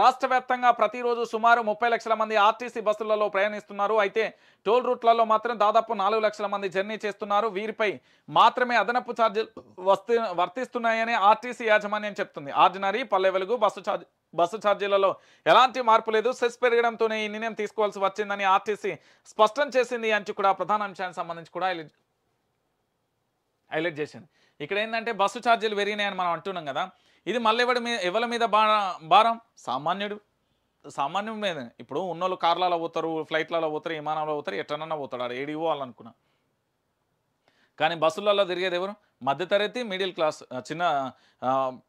రాష్ట్ర వ్యాప్తంగా ప్రతిరోజు సుమారు ముప్పై లక్షల మంది ఆర్టీసీ బస్సులలో ప్రయాణిస్తున్నారు అయితే టోల్ రూట్లలో మాత్రం దాదాపు నాలుగు లక్షల మంది జర్నీ చేస్తున్నారు వీరిపై మాత్రమే అదనపు ఛార్జీలు వస్తు వర్తిస్తున్నాయని ఆర్టీ ఆర్టీసీ యాజమాన్యం చెప్తుంది ఆర్డినరీ పల్లె వెలుగు బస్సు ఛార్జ్ బస్సు ఛార్జీలలో ఎలాంటి మార్పు లేదు సెస్ పెరగడంతోనే ఈ నిర్ణయం తీసుకోవాల్సి వచ్చిందని ఆర్టీసీ స్పష్టం చేసింది అంటూ కూడా ప్రధాన అంశానికి సంబంధించి కూడా హైలైట్ చేసింది ఇక్కడ ఏంటంటే బస్సు ఛార్జీలు పెరిగినాయని మనం అంటున్నాం కదా ఇది మళ్ళీ ఎవడి మీద ఎవరి మీద భారం సామాన్యుడు సామాన్యుడి మీద ఇప్పుడు ఉన్నోళ్ళు కార్లలో పోతారు ఫ్లైట్లలో పోతారు విమానంలో పోతారు ఎట్లన్నా పోతాడు ఆడ ఏడివో కానీ బస్సులలో తిరిగేది ఎవరు మధ్యతరగతి మిడిల్ క్లాస్ చిన్న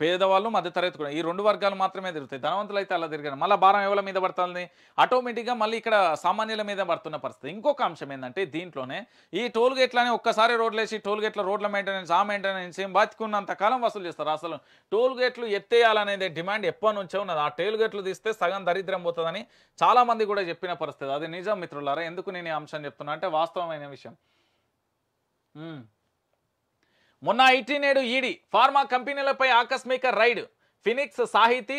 పేదవాళ్ళు మధ్యతరగతి కూడా ఈ రెండు వర్గాలు మాత్రమే తిరుగుతాయి ధనవంతులు అయితే అలా తిరిగారు మళ్ళీ భారం ఎవరి మీద పడుతుంది ఆటోమేటిక్గా మళ్ళీ ఇక్కడ సామాన్యుల మీద పడుతున్న పరిస్థితి ఇంకొక అంశం ఏంటంటే దీంట్లోనే ఈ టోల్ గేట్లని ఒక్కసారి రోడ్లేసి టోల్ గేట్ల రోడ్ల మెయింటెనెన్స్ ఆ మెయింటెనెన్స్ ఏం బతికున్నంత కాలం వసూలు చేస్తారు అసలు టోల్ గేట్లు ఎత్తేయాలనేది డిమాండ్ ఎప్పటి నుంచే ఉన్నది ఆ టోల్ గేట్లు తీస్తే సగం దరిద్రం పోతుందని చాలామంది కూడా చెప్పిన పరిస్థితి అది నిజం మిత్రులారా ఎందుకు నేను ఈ అంశం చెప్తున్నా అంటే వాస్తవమైన విషయం మొన్న ఐటీ నేడు ఈడీ ఫార్మా కంపెనీలపై ఆకస్మిక రైడ్ ఫినిక్స్ సాహితీ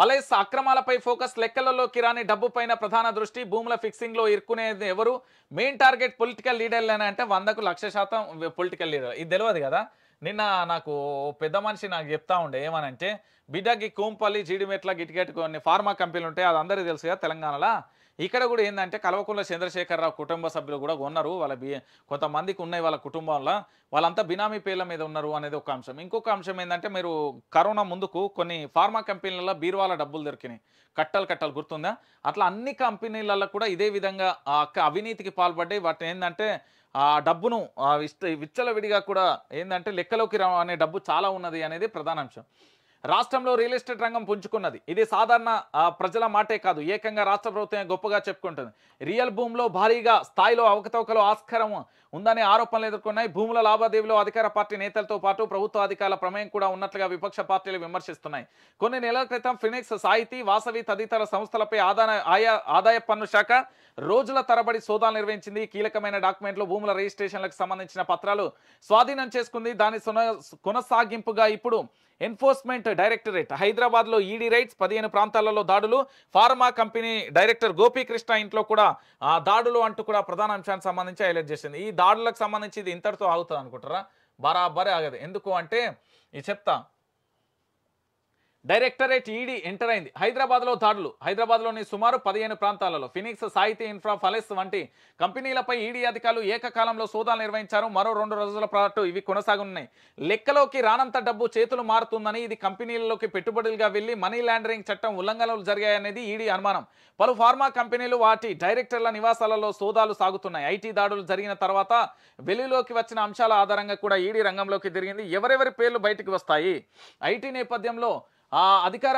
పలైస్ అక్రమాలపై ఫోకస్ లెక్కలలోకి రాని డబ్బుపైన ప్రధాన దృష్టి భూముల ఫిక్సింగ్లో ఇరుక్కునేది ఎవరు మెయిన్ టార్గెట్ పొలిటికల్ లీడర్లేనా అంటే వందకు లక్ష శాతం పొలిటికల్ లీడర్ ఇది తెలియదు కదా నిన్న నాకు పెద్ద మనిషి నాకు చెప్తా ఉండే ఏమనంటే బిడ్డకి కూంపల్లి జీడిమెట్ల గిటికెట్టుకొని ఫార్మా కంపెనీలు ఉంటాయి అది అందరికీ తెలుసు కదా తెలంగాణలో ఇక్కడ కూడా ఏంటంటే కల్వకుంట్ల చంద్రశేఖరరావు కుటుంబ సభ్యులు కూడా ఉన్నారు వాళ్ళ కొంతమందికి ఉన్నాయి వాళ్ళ కుటుంబంలో వాళ్ళంతా బినామీ పేర్ల మీద ఉన్నారు అనేది ఒక అంశం ఇంకొక అంశం ఏంటంటే మీరు కరోనా ముందుకు కొన్ని ఫార్మా కంపెనీలలో బీరువాల డబ్బులు దొరికినాయి కట్టలు కట్టలు గుర్తుందా అట్లా అన్ని కంపెనీలలో కూడా ఇదే విధంగా అవినీతికి పాల్పడ్డాయి వాటిని ఏంటంటే ఆ డబ్బును విచ్చలవిడిగా కూడా ఏంటంటే లెక్కలోకి అనే డబ్బు చాలా ఉన్నది అనేది ప్రధాన అంశం రాష్ట్రంలో రియల్ ఎస్టేట్ రంగం పుంజుకున్నది ఇది సాధారణ ప్రజల మాటే కాదు ఏకంగా రాష్ట్ర ప్రభుత్వం గొప్పగా చెప్పుకుంటుంది రియల్ భూమిలో భారీగా స్థాయిలో అవకతవకలు ఆస్కారం ఉందనే ఆరోపణలు ఎదుర్కొన్నాయి భూముల లావాదేవీలో అధికార పార్టీ నేతలతో పాటు ప్రభుత్వ అధికారుల ప్రమేయం కూడా ఉన్నట్లుగా విపక్ష పార్టీలు విమర్శిస్తున్నాయి కొన్ని నెలల క్రితం ఫినిక్స్ సాహితీ వాసవి తదితర సంస్థలపై ఆదాయ ఆదాయ పన్ను శాఖ రోజుల తరబడి సోదాలు నిర్వహించింది కీలకమైన డాక్యుమెంట్లు భూముల రిజిస్ట్రేషన్లకు సంబంధించిన పత్రాలు స్వాధీనం చేసుకుంది దాని కొనసాగింపుగా ఇప్పుడు ఎన్ఫోర్స్మెంట్ డైరెక్టరేట్ హైదరాబాద్లో ఈడీ రైట్స్ పదిహేను ప్రాంతాలలో దాడులు ఫార్మా కంపెనీ డైరెక్టర్ గోపీకృష్ణ ఇంట్లో కూడా దాడులు అంటూ కూడా ప్రధాన అంశానికి సంబంధించి హైలైట్ చేసింది ఈ దాడులకు సంబంధించి ఇది ఇంతటితో ఆగుతుంది అనుకుంటారా బరాబరే ఆగదు ఎందుకు అంటే ఈ చెప్తా డైరెక్టరేట్ ఈడీ ఎంటర్ అయింది హైదరాబాద్లో దాడులు హైదరాబాద్లోని సుమారు పదిహేను ప్రాంతాలలో ఫినిక్స్ సాహితీ ఇన్ఫ్రా ఫలెస్ వంటి కంపెనీలపై ఈడీ అధికారులు ఏకకాలంలో సోదాలు నిర్వహించారు మరో రెండు రోజుల పాటు ఇవి కొనసాగనున్నాయి లెక్కలోకి రానంత డబ్బు చేతులు మారుతుందని ఇది కంపెనీలలోకి పెట్టుబడులుగా వెళ్లి మనీ లాండరింగ్ చట్టం ఉల్లంఘనలు జరిగాయనేది ఈడీ అనుమానం పలు ఫార్మా కంపెనీలు వాటి డైరెక్టర్ల నివాసాలలో సోదాలు సాగుతున్నాయి ఐటీ దాడులు జరిగిన తర్వాత వెలుగులోకి వచ్చిన అంశాల ఆధారంగా కూడా ఈడీ రంగంలోకి తిరిగింది ఎవరెవరి పేర్లు బయటకు వస్తాయి ఐటీ నేపథ్యంలో ఆ అధికార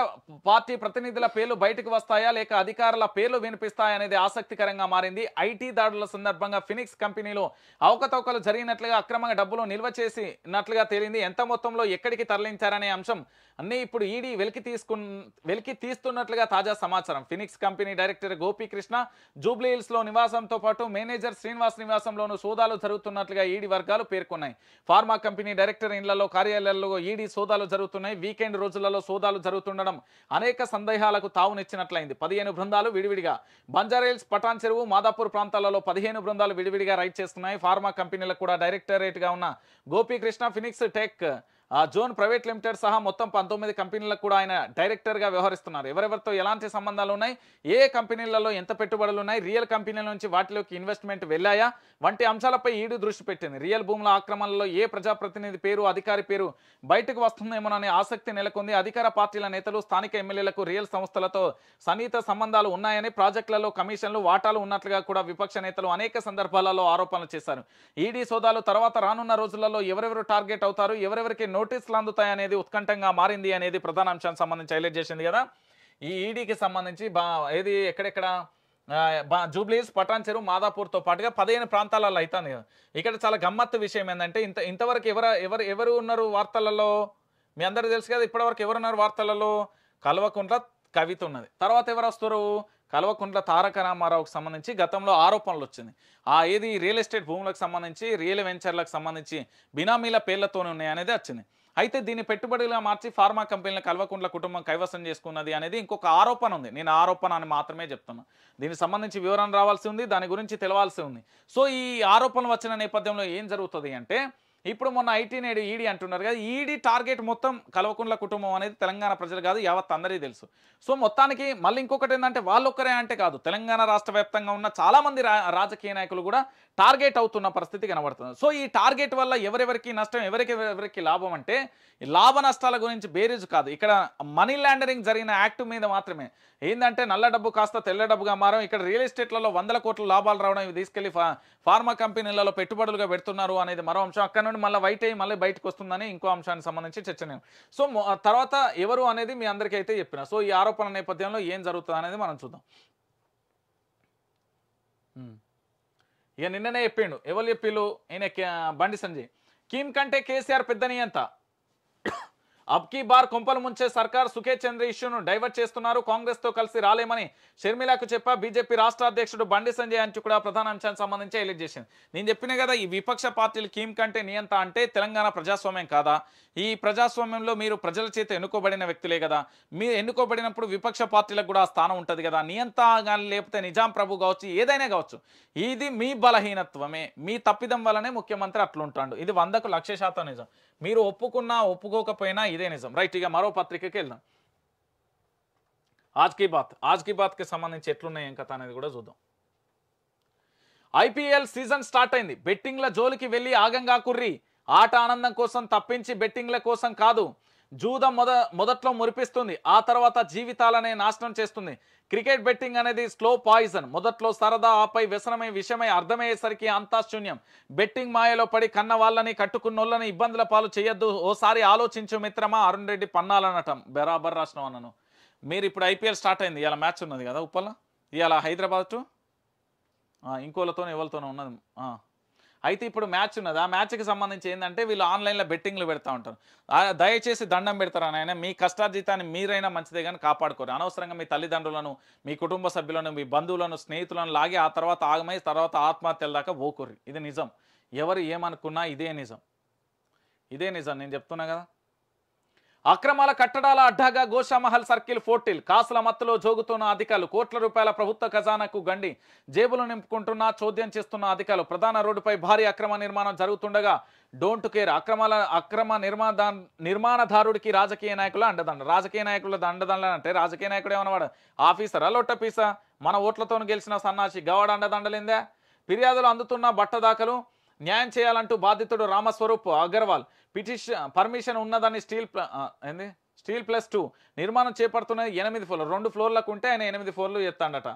పార్టీ ప్రతినిధుల పేర్లు బయటకు వస్తాయా లేక అధికారుల పేర్లు వినిపిస్తాయా అనేది ఆసక్తికరంగా మారింది ఐటీ దాడుల సందర్భంగా ఫినిక్స్ కంపెనీలో అవకతవకలు జరిగినట్లుగా అక్రమంగా డబ్బులు నిల్వ చేసినట్లుగా తేలింది ఎంత మొత్తంలో ఎక్కడికి తరలించారనే అంశం అన్నీ ఇప్పుడు ఈడీ వెలికి తీసుకు వెలికి తీస్తున్నట్లుగా తాజా సమాచారం ఫినిక్స్ కంపెనీ డైరెక్టర్ గోపీకృష్ణ జూబ్లీహిల్స్లో నివాసంతో పాటు మేనేజర్ శ్రీనివాస్ నివాసంలోనూ సోదాలు జరుగుతున్నట్లుగా ఈడీ వర్గాలు పేర్కొన్నాయి ఫార్మా కంపెనీ డైరెక్టర్ ఇండ్లలో కార్యాలయాల్లో ఈడీ సోదాలు జరుగుతున్నాయి వీకెండ్ రోజులలో సోదాలు జరుగుతుండడం అనేక సందేహాలకు తావునిచ్చినట్లయింది పదిహేను బృందాలు విడివిడిగా బంజారాహిల్స్ పటాన్ చెరువు మాదాపూర్ ప్రాంతాలలో పదిహేను బృందాలు విడివిడిగా రైడ్ చేస్తున్నాయి ఫార్మా కంపెనీలకు కూడా డైరెక్టరేట్గా ఉన్న Gopikrishna Phoenix tech zone private limited సహా మొత్తం పంతొమ్మిది కంపెనీలకు కూడా ఆయన డైరెక్టర్గా వ్యవహరిస్తున్నారు ఎవరెవరితో ఎలాంటి సంబంధాలు ఉన్నాయి ఏ కంపెనీలలో ఎంత పెట్టుబడులు ఉన్నాయి రియల్ కంపెనీల నుంచి వాటిలోకి ఇన్వెస్ట్మెంట్ వెళ్ళాయా వంటి అంశాలపై ఈడు దృష్టి పెట్టింది రియల్ భూముల ఆక్రమణలో ఏ ప్రజాప్రతినిధి పేరు అధికారి పేరు బయటకు వస్తుందేమోననే ఆసక్తి నెలకొంది అధికార పార్టీల నేతలు స్థానిక ఎమ్మెల్యేలకు రియల్ సంస్థలతో సన్నిహిత సంబంధాలు ఉన్నాయని ప్రాజెక్టులలో కమిషన్లు వాటాలు ఉన్నట్లుగా కూడా విపక్ష నేతలు అనేక సందర్భాలలో ఆరోపణలు చేశారు ఈడీ సోదాలు తర్వాత రానున్న రోజులలో ఎవరెవరు టార్గెట్ అవుతారు ఎవరెవరికి నోటీసులు అందుతాయనేది ఉత్కంఠంగా మారింది అనేది ప్రధాన అంశానికి సంబంధించి హైలైట్ చేసింది కదా ఈ ఈడీకి సంబంధించి బా ఏది ఎక్కడెక్కడ జూబ్లీస్ పటాన్చెరు మాదాపూర్తో పాటుగా పదిహేను ప్రాంతాలలో అవుతుంది ఇక్కడ చాలా గమ్మత్తు విషయం ఏంటంటే ఇంత ఇంతవరకు ఎవరు ఎవరు ఎవరు ఉన్నారు వార్తలలో మీ అందరూ తెలుసు కదా ఇప్పటివరకు ఎవరున్నారు వార్తలలో కలవకుండా కవిత ఉన్నది తర్వాత ఎవరు వస్తారు కల్వకుంట్ల తారక రామారావుకు సంబంధించి గతంలో ఆరోపణలు వచ్చింది ఆ ఏది రియల్ ఎస్టేట్ భూములకు సంబంధించి రియల్ వెంచర్లకు సంబంధించి బినామీల పేర్లతోనే ఉన్నాయనేది వచ్చింది అయితే దీన్ని పెట్టుబడిగా మార్చి ఫార్మా కంపెనీల కల్వకుంట్ల కుటుంబం కైవసం చేసుకున్నది అనేది ఇంకొక ఆరోపణ ఉంది నేను ఆరోపణ అని మాత్రమే చెప్తున్నా దీనికి సంబంధించి వివరణ రావాల్సి ఉంది దాని గురించి తెలవాల్సి ఉంది సో ఈ ఆరోపణలు వచ్చిన నేపథ్యంలో ఏం జరుగుతుంది అంటే ఇప్పుడు మొన్న ఐటీ నేడు ఈడీ అంటున్నారు కదా ఈడీ టార్గెట్ మొత్తం కల్వకుంట్ల కుటుంబం అనేది తెలంగాణ ప్రజలు కాదు యావత్ అందరికీ తెలుసు సో మొత్తానికి మళ్ళీ ఇంకొకటి ఏంటంటే ఒక్కరే అంటే కాదు తెలంగాణ రాష్ట్ర వ్యాప్తంగా ఉన్న చాలామంది రాజకీయ నాయకులు కూడా టార్గెట్ అవుతున్న పరిస్థితి కనబడుతుంది సో ఈ టార్గెట్ వల్ల ఎవరెవరికి నష్టం ఎవరికి ఎవరికి లాభం అంటే లాభ నష్టాల గురించి బేరేజ్ కాదు ఇక్కడ మనీ ల్యాండరింగ్ జరిగిన యాక్ట్ మీద మాత్రమే ఏంటంటే నల్ల డబ్బు కాస్త తెల్ల డబ్బుగా మారం ఇక్కడ రియల్ ఎస్టేట్లలో వందల కోట్ల లాభాలు రావడం ఇవి తీసుకెళ్లి ఫార్మా కంపెనీలలో పెట్టుబడులుగా పెడుతున్నారు అనేది మరో అంశం అక్కడ నుండి మళ్ళీ వైట్ అయ్యి మళ్ళీ బయటకు వస్తుందని ఇంకో అంశానికి సంబంధించి చర్చనే సో తర్వాత ఎవరు అనేది మీ అందరికీ అయితే చెప్పిన సో ఈ ఆరోపణ నేపథ్యంలో ఏం జరుగుతుంది అనేది మనం చూద్దాం ఇక నిన్ననే చెప్పిండు ఎవరు చెప్పిళ్ళు ఈయన బండి సంజయ్ కీమ్ కంటే కేసీఆర్ పెద్దని అంత అబ్కీ బార్ కొంపలు ముంచే సర్కార్ చంద్ర ఇష్యూను డైవర్ట్ చేస్తున్నారు కాంగ్రెస్ తో కలిసి రాలేమని షర్మిలాకు చెప్పా బీజేపీ రాష్ట్ర అధ్యక్షుడు బండి సంజయ్ అంచు కూడా ప్రధాన అంశానికి సంబంధించి హైలైట్ చేసింది నేను చెప్పిన కదా ఈ విపక్ష పార్టీలు కీమ్ కంటే నియంత అంటే తెలంగాణ ప్రజాస్వామ్యం కాదా ఈ ప్రజాస్వామ్యంలో మీరు ప్రజల చేత ఎన్నుకోబడిన వ్యక్తులే కదా మీరు ఎన్నుకోబడినప్పుడు విపక్ష పార్టీలకు కూడా స్థానం ఉంటుంది కదా నియంత కానీ లేకపోతే నిజాం ప్రభు కావచ్చు ఏదైనా కావచ్చు ఇది మీ బలహీనత్వమే మీ తప్పిదం వల్లనే ముఖ్యమంత్రి అట్లుంటాడు ఇది వందకు లక్ష శాతం నిజం మీరు ఒప్పుకున్నా ఒప్పుకోకపోయినా ఇదే నిజం రైట్ ఇక మరో పత్రికకి వెళ్దాం ఆజ్కీ బాత్ ఆజ్కీ బాత్కి సంబంధించి ఎట్లున్నాయి ఏం కథ అనేది కూడా చూద్దాం ఐపీఎల్ సీజన్ స్టార్ట్ అయింది బెట్టింగ్ల జోలికి వెళ్ళి ఆగంగా కుర్రి ఆట ఆనందం కోసం తప్పించి బెట్టింగ్ల కోసం కాదు జూద మొద మొదట్లో మురిపిస్తుంది ఆ తర్వాత జీవితాలనే నాశనం చేస్తుంది క్రికెట్ బెట్టింగ్ అనేది స్లో పాయిజన్ మొదట్లో సరదా ఆపై వ్యసనమై విషయమై అర్థమయ్యేసరికి అంతా శూన్యం బెట్టింగ్ మాయలో పడి కన్న వాళ్ళని కట్టుకున్నోళ్ళని ఇబ్బందుల పాలు చేయొద్దు ఓసారి ఆలోచించు మిత్రమా అరుణ్ రెడ్డి పన్నాలనటం బెరాబర్ రాసిన అన్నను మీరు ఇప్పుడు ఐపీఎల్ స్టార్ట్ అయింది ఇలా మ్యాచ్ ఉన్నది కదా ఉప్పల ఇలా హైదరాబాద్ టు ఇంకోళ్ళతోనే ఎవరితోనో ఉన్నది అయితే ఇప్పుడు మ్యాచ్ ఉన్నది ఆ మ్యాచ్కి సంబంధించి ఏంటంటే వీళ్ళు ఆన్లైన్లో బెట్టింగ్లు పెడతా ఉంటారు దయచేసి దండం పెడతారు ఆయన మీ కష్టార్జితాన్ని మీరైనా మంచిదే కానీ కాపాడుకోరు అనవసరంగా మీ తల్లిదండ్రులను మీ కుటుంబ సభ్యులను మీ బంధువులను స్నేహితులను లాగి ఆ తర్వాత ఆగమై తర్వాత ఆత్మహత్యల దాకా పోకూర్రి ఇది నిజం ఎవరు ఏమనుకున్నా ఇదే నిజం ఇదే నిజం నేను చెప్తున్నా కదా అక్రమాల కట్టడాల అడ్డాగా గోషామహల్ సర్కిల్ ఫోర్టిల్ కాసుల మత్తులో జోగుతున్న అధికారులు కోట్ల రూపాయల ప్రభుత్వ ఖజానాకు గండి జేబులు నింపుకుంటున్న చోద్యం చేస్తున్న అధికారులు ప్రధాన రోడ్డుపై భారీ అక్రమ నిర్మాణం జరుగుతుండగా డోంట్ కేర్ అక్రమాల అక్రమ నిర్మాణ నిర్మాణదారుడికి రాజకీయ నాయకుల అండదండ రాజకీయ నాయకుల అండదండ అంటే రాజకీయ నాయకుడు ఏమన్నవాడు ఆఫీసరా పీసా మన ఓట్లతో గెలిచిన సన్నాసి గవాడ అండదండలిందే ఫిర్యాదులు అందుతున్న బట్టదాఖలు న్యాయం చేయాలంటూ బాధితుడు రామస్వరూప్ అగర్వాల్ పిటిషన్ పర్మిషన్ ఉన్నదని స్టీల్ ఏంది స్టీల్ ప్లస్ టూ నిర్మాణం చేపడుతున్న ఎనిమిది ఫ్లోర్ రెండు ఫ్లోర్లకు ఉంటే ఆయన ఎనిమిది ఫ్లోర్లు ఎత్తాడట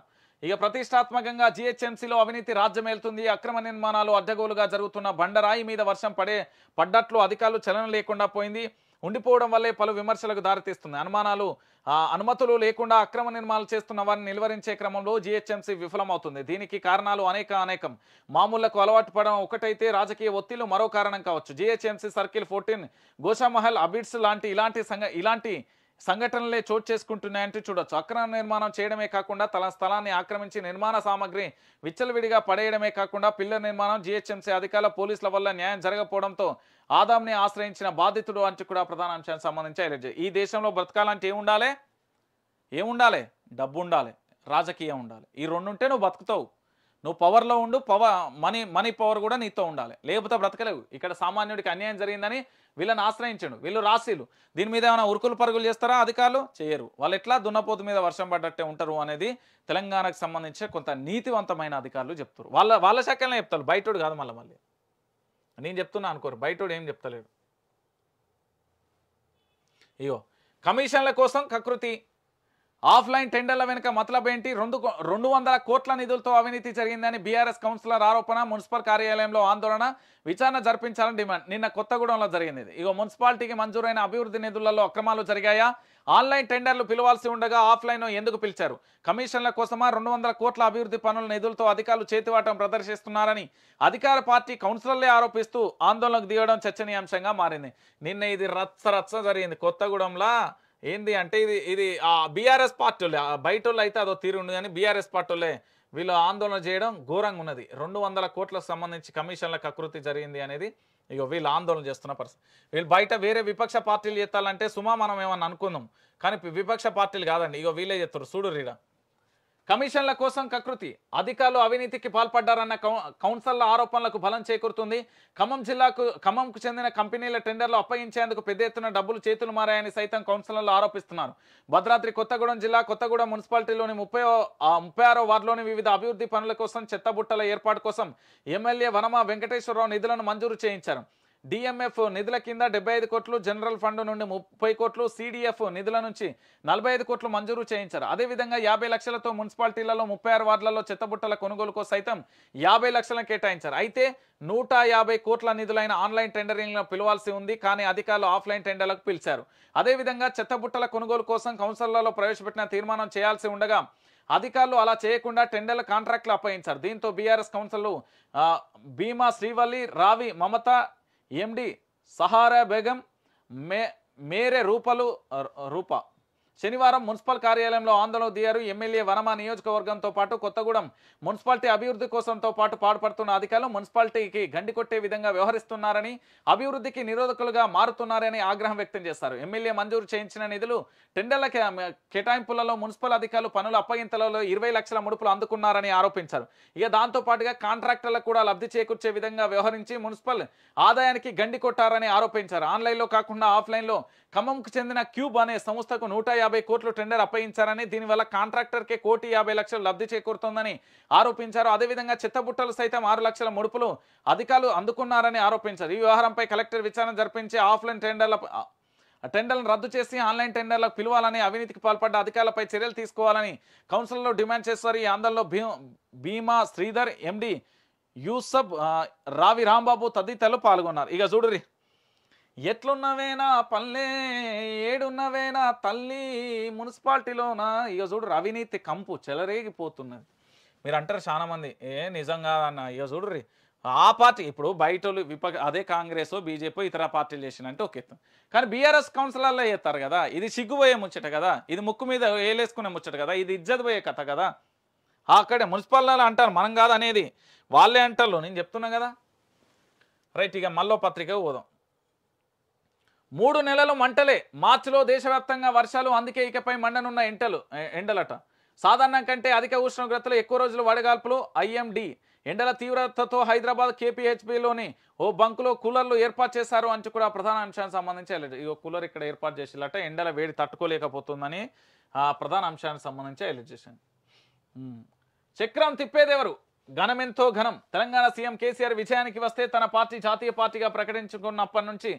ఇక ప్రతిష్టాత్మకంగా జిహెచ్ఎంసీలో అవినీతి రాజ్యమేలుతుంది అక్రమ నిర్మాణాలు అడ్డగోలుగా జరుగుతున్న బండరాయి మీద వర్షం పడే పడ్డట్లు అధికారులు చలనం లేకుండా పోయింది ఉండిపోవడం వల్లే పలు విమర్శలకు దారితీస్తుంది అనుమానాలు అనుమతులు లేకుండా అక్రమ నిర్మాణాలు చేస్తున్న వారిని నిలువరించే క్రమంలో జీహెచ్ఎంసీ విఫలమవుతుంది దీనికి కారణాలు అనేక అనేకం మామూళ్లకు అలవాటు పడడం ఒకటైతే రాజకీయ ఒత్తిళ్లు మరో కారణం కావచ్చు GHMC circle fourteen Goshamahal Abids లాంటి ఇలాంటి సంఘ ఇలాంటి సంఘటనలే చోటు చేసుకుంటున్నాయంటూ చూడొచ్చు అక్రమ నిర్మాణం చేయడమే కాకుండా తన స్థలాన్ని ఆక్రమించి నిర్మాణ సామాగ్రి విచ్చలవిడిగా పడేయడమే కాకుండా పిల్లర్ నిర్మాణం జీహెచ్ఎంసీ అధికారుల పోలీసుల వల్ల న్యాయం జరగకపోవడంతో ఆదాంని ఆశ్రయించిన బాధితుడు అంటే కూడా ప్రధాన అంశానికి సంబంధించి హైలైట్ ఈ దేశంలో బ్రతకాలంటే ఏముండాలి ఏముండాలి డబ్బు ఉండాలి రాజకీయం ఉండాలి ఈ రెండు ఉంటే నువ్వు బతుకుతావు నువ్వు పవర్లో ఉండు పవర్ మనీ మనీ పవర్ కూడా నీతో ఉండాలి లేకపోతే బ్రతకలేవు ఇక్కడ సామాన్యుడికి అన్యాయం జరిగిందని వీళ్ళని ఆశ్రయించాడు వీళ్ళు రాశీలు దీని మీద ఏమైనా ఉరుకులు పరుగులు చేస్తారా అధికారులు చేయరు వాళ్ళు ఎట్లా దున్నపోతు మీద వర్షం పడ్డట్టే ఉంటారు అనేది తెలంగాణకు సంబంధించిన కొంత నీతివంతమైన అధికారులు చెప్తారు వాళ్ళ వాళ్ళ శాఖలనే చెప్తారు బయటోడు కాదు మళ్ళీ మళ్ళీ నేను చెప్తున్నా అనుకోరు బయటోడు ఏం చెప్తలేడు ఇగో కమిషన్ల కోసం కకృతి ఆఫ్లైన్ టెండర్ల వెనుక మతలబ్ ఏంటి రెండు రెండు వందల కోట్ల నిధులతో అవినీతి జరిగిందని బీఆర్ఎస్ కౌన్సిలర్ ఆరోపణ మున్సిపల్ కార్యాలయంలో ఆందోళన విచారణ జరిపించాలని డిమాండ్ నిన్న కొత్తగూడెంలో జరిగింది ఇక మున్సిపాలిటీకి మంజూరైన అభివృద్ధి నిధులలో అక్రమాలు జరిగాయా ఆన్లైన్ టెండర్లు పిలవాల్సి ఉండగా ఆఫ్లైన్ ఎందుకు పిలిచారు కమిషన్ల కోసమా రెండు వందల కోట్ల అభివృద్ధి పనుల నిధులతో అధికారులు చేతివాటం ప్రదర్శిస్తున్నారని అధికార పార్టీ కౌన్సిలర్లే ఆరోపిస్తూ ఆందోళనకు దిగడం చర్చనీయాంశంగా మారింది నిన్న ఇది రచ్చ రచ్చ జరిగింది కొత్తగూడెంలో ఏంది అంటే ఇది ఇది ఆ బీఆర్ఎస్ పార్టీ బయట వాళ్ళు అయితే అదో తీరు ఉండదు కానీ బీఆర్ఎస్ పార్టీ వీళ్ళు ఆందోళన చేయడం ఘోరంగా ఉన్నది రెండు వందల కోట్లకు సంబంధించి కమిషన్లకు అకృతి జరిగింది అనేది ఇక వీళ్ళు ఆందోళన చేస్తున్న పరిస్థితి వీళ్ళు బయట వేరే విపక్ష పార్టీలు చేస్తాలంటే సుమా మనం ఏమన్నా అనుకుందాం కానీ విపక్ష పార్టీలు కాదండి ఇక వీళ్ళే చేస్తారు చూడు రీడా కమిషన్ల కోసం కకృతి అధికారులు అవినీతికి పాల్పడ్డారన్న కౌన్సిల్ ఆరోపణలకు బలం చేకూరుతుంది ఖమ్మం జిల్లాకు ఖమ్మంకు చెందిన కంపెనీల టెండర్లు అప్పగించేందుకు పెద్ద ఎత్తున డబ్బులు చేతులు మారాయని సైతం కౌన్సిలర్లు ఆరోపిస్తున్నారు భద్రాద్రి కొత్తగూడెం జిల్లా కొత్తగూడెం మున్సిపాలిటీలోని ముప్పై ముప్పై ఆరో వార్డులోని వివిధ అభివృద్ధి పనుల కోసం చెత్తబుట్టల ఏర్పాటు కోసం ఎమ్మెల్యే వనమా వెంకటేశ్వరరావు నిధులను మంజూరు చేయించారు డిఎంఎఫ్ నిధుల కింద డెబ్బై ఐదు కోట్లు జనరల్ ఫండ్ నుండి ముప్పై కోట్లు సిడిఎఫ్ నిధుల నుంచి నలభై ఐదు కోట్లు మంజూరు చేయించారు అదేవిధంగా యాభై లక్షలతో మున్సిపాలిటీలలో ముప్పై ఆరు వార్డులలో చెత్తబుట్టల కొనుగోలుకు సైతం యాభై లక్షలను కేటాయించారు అయితే నూట యాభై కోట్ల నిధులైన ఆన్లైన్ టెండరింగ్లను పిలవాల్సి ఉంది కానీ అధికారులు ఆఫ్లైన్ టెండర్లకు పిలిచారు అదేవిధంగా చెత్తబుట్టల కొనుగోలు కోసం కౌన్సిల్లలో ప్రవేశపెట్టిన తీర్మానం చేయాల్సి ఉండగా అధికారులు అలా చేయకుండా టెండర్ల కాంట్రాక్ట్లు అప్పగించారు దీంతో బీఆర్ఎస్ కౌన్సిల్ భీమా శ్రీవల్లి రావి మమత ఎండి సహారా బేగం మే మేరే రూపలు రూప శనివారం మున్సిపల్ కార్యాలయంలో ఆందోళన దిగారు ఎమ్మెల్యే వనమా నియోజకవర్గంతో పాటు కొత్తగూడెం మున్సిపాలిటీ అభివృద్ధి కోసంతో పాటు పాటుపడుతున్న అధికారులు మున్సిపాలిటీకి కొట్టే విధంగా వ్యవహరిస్తున్నారని అభివృద్ధికి నిరోధకులుగా మారుతున్నారని ఆగ్రహం వ్యక్తం చేశారు ఎమ్మెల్యే మంజూరు చేయించిన నిధులు టెండర్ల కేటాయింపులలో మున్సిపల్ అధికారులు పనుల అప్పగింతలలో ఇరవై లక్షల ముడుపులు అందుకున్నారని ఆరోపించారు ఇక దాంతో పాటుగా కాంట్రాక్టర్లకు కూడా లబ్ధి చేకూర్చే విధంగా వ్యవహరించి మున్సిపల్ ఆదాయానికి గండి కొట్టారని ఆరోపించారు ఆన్లైన్లో కాకుండా ఆఫ్లైన్లో ఖమ్మంకు చెందిన క్యూబ్ అనే సంస్థకు నూట కోట్లు టెండర్ అప్పయించారని దీనివల్ల కాంట్రాక్టర్కే కోటి యాభై లక్షలు లబ్ధి చేకూరుతోందని ఆరోపించారు అదేవిధంగా చిత్తబుట్టలు సైతం ఆరు లక్షల ముడుపులు అధికారులు అందుకున్నారని ఆరోపించారు ఈ వ్యవహారంపై కలెక్టర్ విచారణ జరిపించి ఆఫ్లైన్ టెండర్ల టెండర్లను రద్దు చేసి ఆన్లైన్ టెండర్లకు పిలవాలని అవినీతికి పాల్పడ్డ అధికారులపై చర్యలు తీసుకోవాలని కౌన్సిల్లో డిమాండ్ చేస్తారు ఈ ఆందోళనలో భీమా శ్రీధర్ ఎండి యూసబ్ రావి రాంబాబు తదితరులు పాల్గొన్నారు ఇక చూడరి ఎట్లున్నవేనా పల్లె ఏడున్నవేనా తల్లి మున్సిపాలిటీలోనా ఇక చూడు రవినీతి కంపు చెలరేగిపోతున్నది మీరు అంటారు చాలామంది ఏ నిజంగా అన్న ఇక చూడు రీ ఆ పార్టీ ఇప్పుడు బయట విపక్ష అదే కాంగ్రెస్ బీజేపీ ఇతర పార్టీలు చేసినంటే అంటే ఒక ఎత్తు కానీ బీఆర్ఎస్ కౌన్సిలర్లో చేస్తారు కదా ఇది సిగ్గుపోయే ముచ్చట కదా ఇది ముక్కు మీద వేలేసుకునే ముచ్చట కదా ఇది ఇజ్జత్ పోయే కథ కదా అక్కడే మున్సిపాలిటీ అంటారు మనం కాదనేది వాళ్ళే అంటారు నేను చెప్తున్నా కదా రైట్ ఇక మళ్ళీ పత్రిక పోదాం మూడు నెలలు మంటలే మార్చిలో దేశవ్యాప్తంగా వర్షాలు అందుకే ఇకపై మండనున్న ఎంటలు ఎండలట సాధారణం కంటే అధిక ఉష్ణోగ్రతలు ఎక్కువ రోజులు వడగాల్పులు ఐఎండి ఎండల తీవ్రతతో హైదరాబాద్ కేపీహెచ్పిలోని ఓ బంకులో కూలర్లు ఏర్పాటు చేశారు అంటూ కూడా ప్రధాన అంశానికి సంబంధించి ఈ కూలర్ ఇక్కడ ఏర్పాటు చేసేలాట ఎండల వేడి తట్టుకోలేకపోతుందని ప్రధాన అంశానికి సంబంధించి హైలైట్ చక్రం తిప్పేదెవరు ఘనమెంతో ఘనం తెలంగాణ సీఎం కేసీఆర్ విజయానికి వస్తే తన పార్టీ జాతీయ పార్టీగా ప్రకటించుకున్నప్పటి నుంచి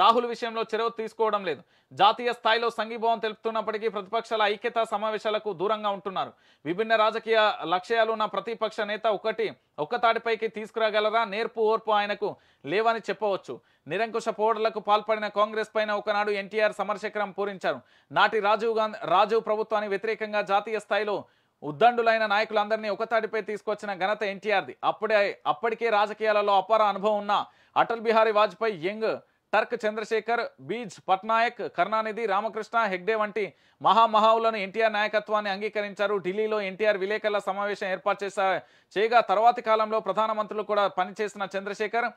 రాహుల్ విషయంలో చెరవ తీసుకోవడం లేదు జాతీయ స్థాయిలో సంఘీభావం తెలుపుతున్నప్పటికీ ప్రతిపక్షాల ఐక్యత సమావేశాలకు దూరంగా ఉంటున్నారు విభిన్న రాజకీయ లక్ష్యాలు ఉన్న ప్రతిపక్ష నేత ఒకటి ఒక్కతాటిపైకి తీసుకురాగలరా నేర్పు ఓర్పు ఆయనకు లేవని చెప్పవచ్చు నిరంకుశ పోడలకు పాల్పడిన కాంగ్రెస్ పైన ఒకనాడు ఎన్టీఆర్ సమరశక్రం పూరించారు నాటి రాజీవ్ గాంధీ రాజీవ్ ప్రభుత్వానికి వ్యతిరేకంగా జాతీయ స్థాయిలో ఉద్దండులైన నాయకులందరినీ ఒకతాటిపై తీసుకొచ్చిన ఘనత ఎన్టీఆర్ది అప్పుడే అప్పటికే రాజకీయాలలో అపార అనుభవం ఉన్న అటల్ బిహారీ వాజ్పేయి యంగ్ టర్క్ చంద్రశేఖర్ బీజ్ పట్నాయక్ కరుణానిధి రామకృష్ణ హెగ్డే వంటి మహామహావులను ఎన్టీఆర్ నాయకత్వాన్ని అంగీకరించారు ఢిల్లీలో ఎన్టీఆర్ విలేకరుల సమావేశం ఏర్పాటు చేశారు చేయగా తర్వాతి కాలంలో ప్రధానమంత్రులు కూడా పనిచేసిన చంద్రశేఖర్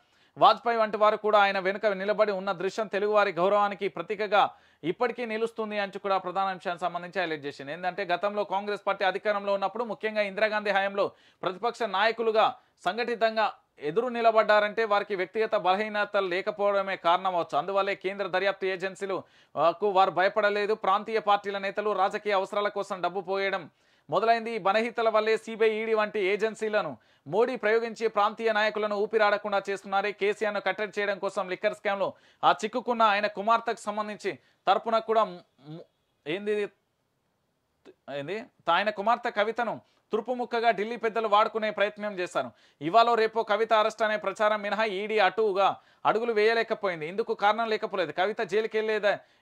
వాజ్పేయి వంటి వారు కూడా ఆయన వెనుక నిలబడి ఉన్న దృశ్యం తెలుగువారి గౌరవానికి ప్రతీకగా ఇప్పటికీ నిలుస్తుంది అని కూడా ప్రధాన అంశానికి సంబంధించి హైలైట్ చేసింది ఏంటంటే గతంలో కాంగ్రెస్ పార్టీ అధికారంలో ఉన్నప్పుడు ముఖ్యంగా ఇందిరాగాంధీ హయాంలో ప్రతిపక్ష నాయకులుగా సంఘటితంగా ఎదురు నిలబడ్డారంటే వారికి వ్యక్తిగత బలహీనతలు లేకపోవడమే కారణం అవచ్చు అందువల్లే కేంద్ర దర్యాప్తు ఏజెన్సీలు కు వారు భయపడలేదు ప్రాంతీయ పార్టీల నేతలు రాజకీయ అవసరాల కోసం డబ్బు పోయడం మొదలైంది ఈ బలహీతల వల్లే సిబిఐ ఈడీ వంటి ఏజెన్సీలను మోడీ ప్రయోగించి ప్రాంతీయ నాయకులను ఊపిరాడకుండా చేస్తున్నారే కేసీఆర్ను కట్టడి చేయడం కోసం లిక్కర్ స్కామ్లో ఆ చిక్కుకున్న ఆయన కుమార్తెకు సంబంధించి తరపున కూడా ఏంది ఏంది ఆయన కుమార్తె కవితను తురుపుముక్కగా ఢిల్లీ పెద్దలు వాడుకునే ప్రయత్నం చేశారు ఇవాళ రేపో కవిత అరెస్ట్ అనే ప్రచారం మినహా ఈడీ అటుగా అడుగులు వేయలేకపోయింది ఇందుకు కారణం లేకపోలేదు కవిత జైలుకి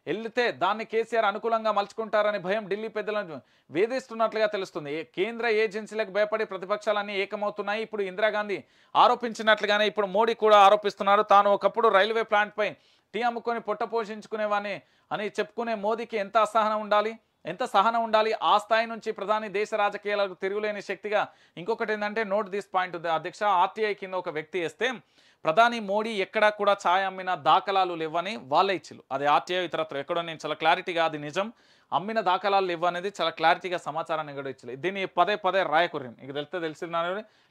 వెళ్తే దాన్ని కేసీఆర్ అనుకూలంగా మలుచుకుంటారని భయం ఢిల్లీ పెద్దలను వేధిస్తున్నట్లుగా తెలుస్తుంది కేంద్ర ఏజెన్సీలకు భయపడి ప్రతిపక్షాలన్నీ ఏకమవుతున్నాయి ఇప్పుడు ఇందిరాగాంధీ ఆరోపించినట్లుగానే ఇప్పుడు మోడీ కూడా ఆరోపిస్తున్నారు తాను ఒకప్పుడు రైల్వే ప్లాంట్పై టీ అమ్ముకొని పొట్ట పోషించుకునేవాని అని చెప్పుకునే మోదీకి ఎంత అసహనం ఉండాలి ఎంత సహనం ఉండాలి ఆ స్థాయి నుంచి ప్రధాని దేశ రాజకీయాలకు తిరుగులేని శక్తిగా ఇంకొకటి ఏంటంటే నోట్ దిస్ పాయింట్ అధ్యక్ష ఆర్టీఐ కింద ఒక వ్యక్తి వేస్తే ప్రధాని మోడీ ఎక్కడా కూడా ఛాయ అమ్మిన దాఖలాలు లేవని వాళ్ళే ఇచ్చిలు అది ఆర్టీఐ ఇతరత్వం ఎక్కడో నేను చాలా క్లారిటీగా అది నిజం అమ్మిన దాఖలాలు ఇవ్వనేది చాలా క్లారిటీగా సమాచారాన్ని కూడా ఇచ్చలేదు దీన్ని పదే పదే రాయకూరని ఇక తెలిస్తే తెలిసిన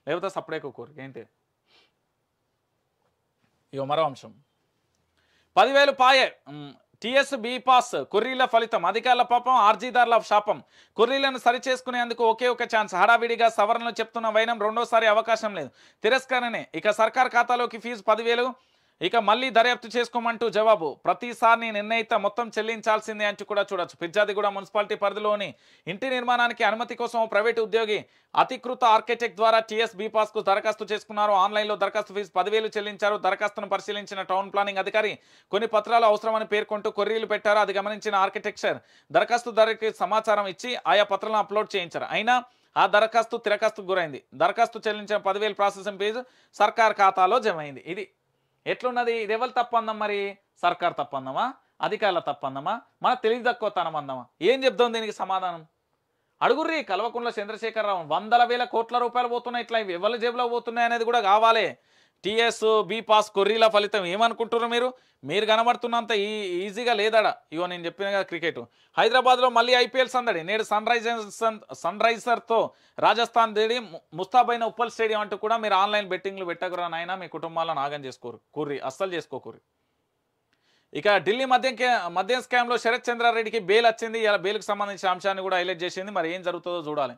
లేకపోతే సపరేట్ కోరిక ఏంటి ఇక మరో అంశం పదివేలు పాయే టీఎస్ బీపాస్ కుర్రీల ఫలితం అధికారుల పాపం ఆర్జీదారుల శాపం కుర్రీలను సరిచేసుకునేందుకు ఒకే ఒక ఛాన్స్ హడావిడిగా సవరణలు చెప్తున్న వైనం రెండోసారి అవకాశం లేదు తిరస్కరణే ఇక సర్కార్ ఖాతాలోకి ఫీజు పదివేలు ఇక మళ్ళీ దర్యాప్తు చేసుకోమంటూ జవాబు ప్రతిసారి నేను నిర్ణయిత మొత్తం చెల్లించాల్సిందే అంటూ కూడా చూడొచ్చు పిజ్జాదిగూడ మున్సిపాలిటీ పరిధిలోని ఇంటి నిర్మాణానికి అనుమతి కోసం ప్రైవేటు ఉద్యోగి అతికృత ఆర్కిటెక్ట్ ద్వారా టీఎస్ బీపాస్ కు దరఖాస్తు చేసుకున్నారు ఆన్లైన్లో దరఖాస్తు ఫీజు పదివేలు చెల్లించారు దరఖాస్తును పరిశీలించిన టౌన్ ప్లానింగ్ అధికారి కొన్ని పత్రాలు అవసరమని పేర్కొంటూ కొర్రీలు పెట్టారు అది గమనించిన ఆర్కిటెక్చర్ దరఖాస్తుదారుకి సమాచారం ఇచ్చి ఆయా పత్రాలను అప్లోడ్ చేయించారు అయినా ఆ దరఖాస్తు తిరఖాస్తుకు గురైంది దరఖాస్తు చెల్లించిన పదివేలు ప్రాసెసింగ్ ఫీజు సర్కార్ ఖాతాలో జమ అయింది ఇది ఎట్లున్నది ఇది ఎవరు తప్పందాం మరి సర్కార్ అందమా అధికారుల అందమా మన తెలివి తక్కువ తనం అందమా ఏం చెప్దాం దీనికి సమాధానం అడుగుర్రి కల్వకుంట్ల చంద్రశేఖరరావు వందల వేల కోట్ల రూపాయలు పోతున్నాయి ఇట్లా ఎవరి జేబులో పోతున్నాయి అనేది కూడా కావాలి టీఎస్ పాస్ కొర్రీల ఫలితం ఏమనుకుంటున్నారు మీరు మీరు కనబడుతున్నంత ఈ ఈజీగా లేదాడా ఇగో నేను చెప్పిన కదా క్రికెట్ హైదరాబాద్లో మళ్ళీ ఐపీఎల్ సందడి నేడు సన్ రైజర్స్ సన్ రైజర్తో రాజస్థాన్ దేడి ముస్తాబైన ఉప్పల్ స్టేడియం అంటూ కూడా మీరు ఆన్లైన్ బెట్టింగ్లు పెట్టకురా నాయన మీ కుటుంబాలను ఆగం చేసుకోరు కూర్రి అస్సలు చేసుకోకూరి ఇక ఢిల్లీ మద్యం మద్యం స్కామ్లో శరత్ చంద్రారెడ్డికి బెయిల్ వచ్చింది ఇలా బెయిల్కి సంబంధించిన అంశాన్ని కూడా హైలైట్ చేసింది మరి ఏం జరుగుతుందో చూడాలి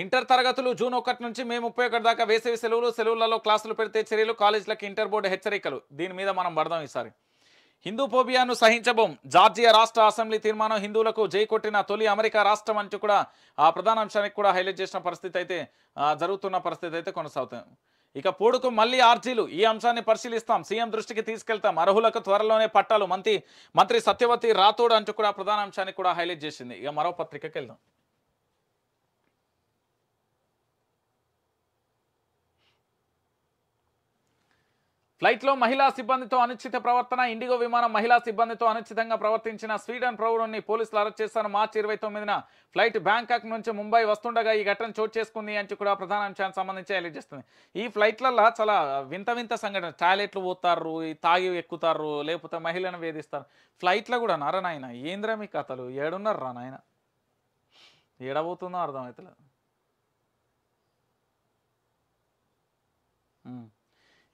ఇంటర్ తరగతులు జూన్ ఒకటి నుంచి మే ముప్పై ఒకటి దాకా వేసవి సెలవులు సెలవులలో క్లాసులు పెడితే చర్యలు కాలేజీలకు ఇంటర్ బోర్డు హెచ్చరికలు దీని మీద మనం పడదాం ఈసారి హిందూ ఫోబియాను సహించబోం జార్జియా రాష్ట్ర అసెంబ్లీ తీర్మానం హిందువులకు జై కొట్టిన తొలి అమెరికా రాష్ట్రం అంటూ కూడా ఆ ప్రధాన అంశానికి కూడా హైలైట్ చేసిన పరిస్థితి అయితే జరుగుతున్న పరిస్థితి అయితే కొనసాగుతుంది ఇక పోడుకు మళ్ళీ ఆర్జీలు ఈ అంశాన్ని పరిశీలిస్తాం సీఎం దృష్టికి తీసుకెళ్తాం అర్హులకు త్వరలోనే పట్టాలు మంత్రి మంత్రి సత్యవతి రాథోడ్ అంటూ కూడా ప్రధాన అంశాన్ని కూడా హైలైట్ చేసింది ఇక మరో పత్రికకి వెళ్దాం ఫ్లైట్లో మహిళా సిబ్బందితో అనుచిత ప్రవర్తన ఇండిగో విమానం మహిళా సిబ్బందితో అనుచితంగా ప్రవర్తించిన స్వీడన్ ప్రౌరుణ్ణి పోలీసులు అరెస్ట్ చేశారు మార్చి ఇరవై తొమ్మిదిన ఫ్లైట్ బ్యాంకాక్ నుంచి ముంబై వస్తుండగా ఈ ఘటన చోటు చేసుకుంది అని కూడా ప్రధాన అంశానికి సంబంధించి హైలైట్ చేస్తుంది ఈ ఫ్లైట్లలో చాలా వింత వింత సంఘటన టాయిలెట్లు పోతారు తాగి ఎక్కుతారు లేకపోతే మహిళను వేధిస్తారు ఫ్లైట్లో కూడా నాయన ఏంద్రా మీ కథలు ఏడున్నారు రా నాయన ఏడబోతుందో అర్థమవుతులేదు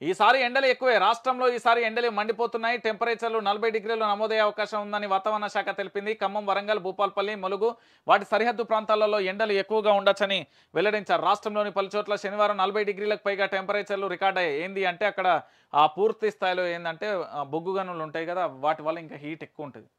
ఈసారి ఎండలు ఎక్కువే రాష్ట్రంలో ఈసారి ఎండలు మండిపోతున్నాయి టెంపరేచర్లు నలభై డిగ్రీలు నమోదయ్యే అవకాశం ఉందని వాతావరణ శాఖ తెలిపింది ఖమ్మం వరంగల్ భూపాల్పల్లి ములుగు వాటి సరిహద్దు ప్రాంతాలలో ఎండలు ఎక్కువగా ఉండొచ్చని వెల్లడించారు రాష్ట్రంలోని పలుచోట్ల శనివారం నలభై డిగ్రీలకు పైగా టెంపరేచర్లు రికార్డ్ అయ్యాయి ఏంది అంటే అక్కడ ఆ పూర్తి స్థాయిలో ఏంటంటే బొగ్గు గనులు ఉంటాయి కదా వాటి వల్ల ఇంకా హీట్ ఎక్కువ ఉంటుంది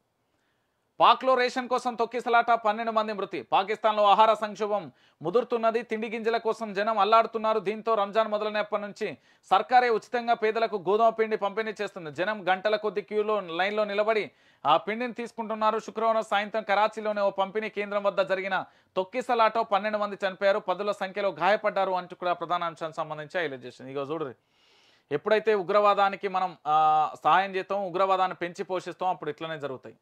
పాక్లో రేషన్ కోసం తొక్కిసలాట పన్నెండు మంది మృతి పాకిస్తాన్లో ఆహార సంక్షోభం ముదురుతున్నది తిండి గింజల కోసం జనం అల్లాడుతున్నారు దీంతో రంజాన్ మొదలైనప్పటి నుంచి సర్కారే ఉచితంగా పేదలకు గోధుమ పిండి పంపిణీ చేస్తుంది జనం గంటల కొద్ది క్యూలో లైన్లో నిలబడి ఆ పిండిని తీసుకుంటున్నారు శుక్రవారం సాయంత్రం కరాచీలోని ఓ పంపిణీ కేంద్రం వద్ద జరిగిన తొక్కిసలాటో పన్నెండు మంది చనిపోయారు పదుల సంఖ్యలో గాయపడ్డారు అంటూ కూడా ప్రధాన అంశానికి సంబంధించి హైలైట్ చేసింది ఇగో చూడరు ఎప్పుడైతే ఉగ్రవాదానికి మనం సహాయం చేస్తాం ఉగ్రవాదాన్ని పెంచి పోషిస్తాం అప్పుడు ఇట్లనే జరుగుతాయి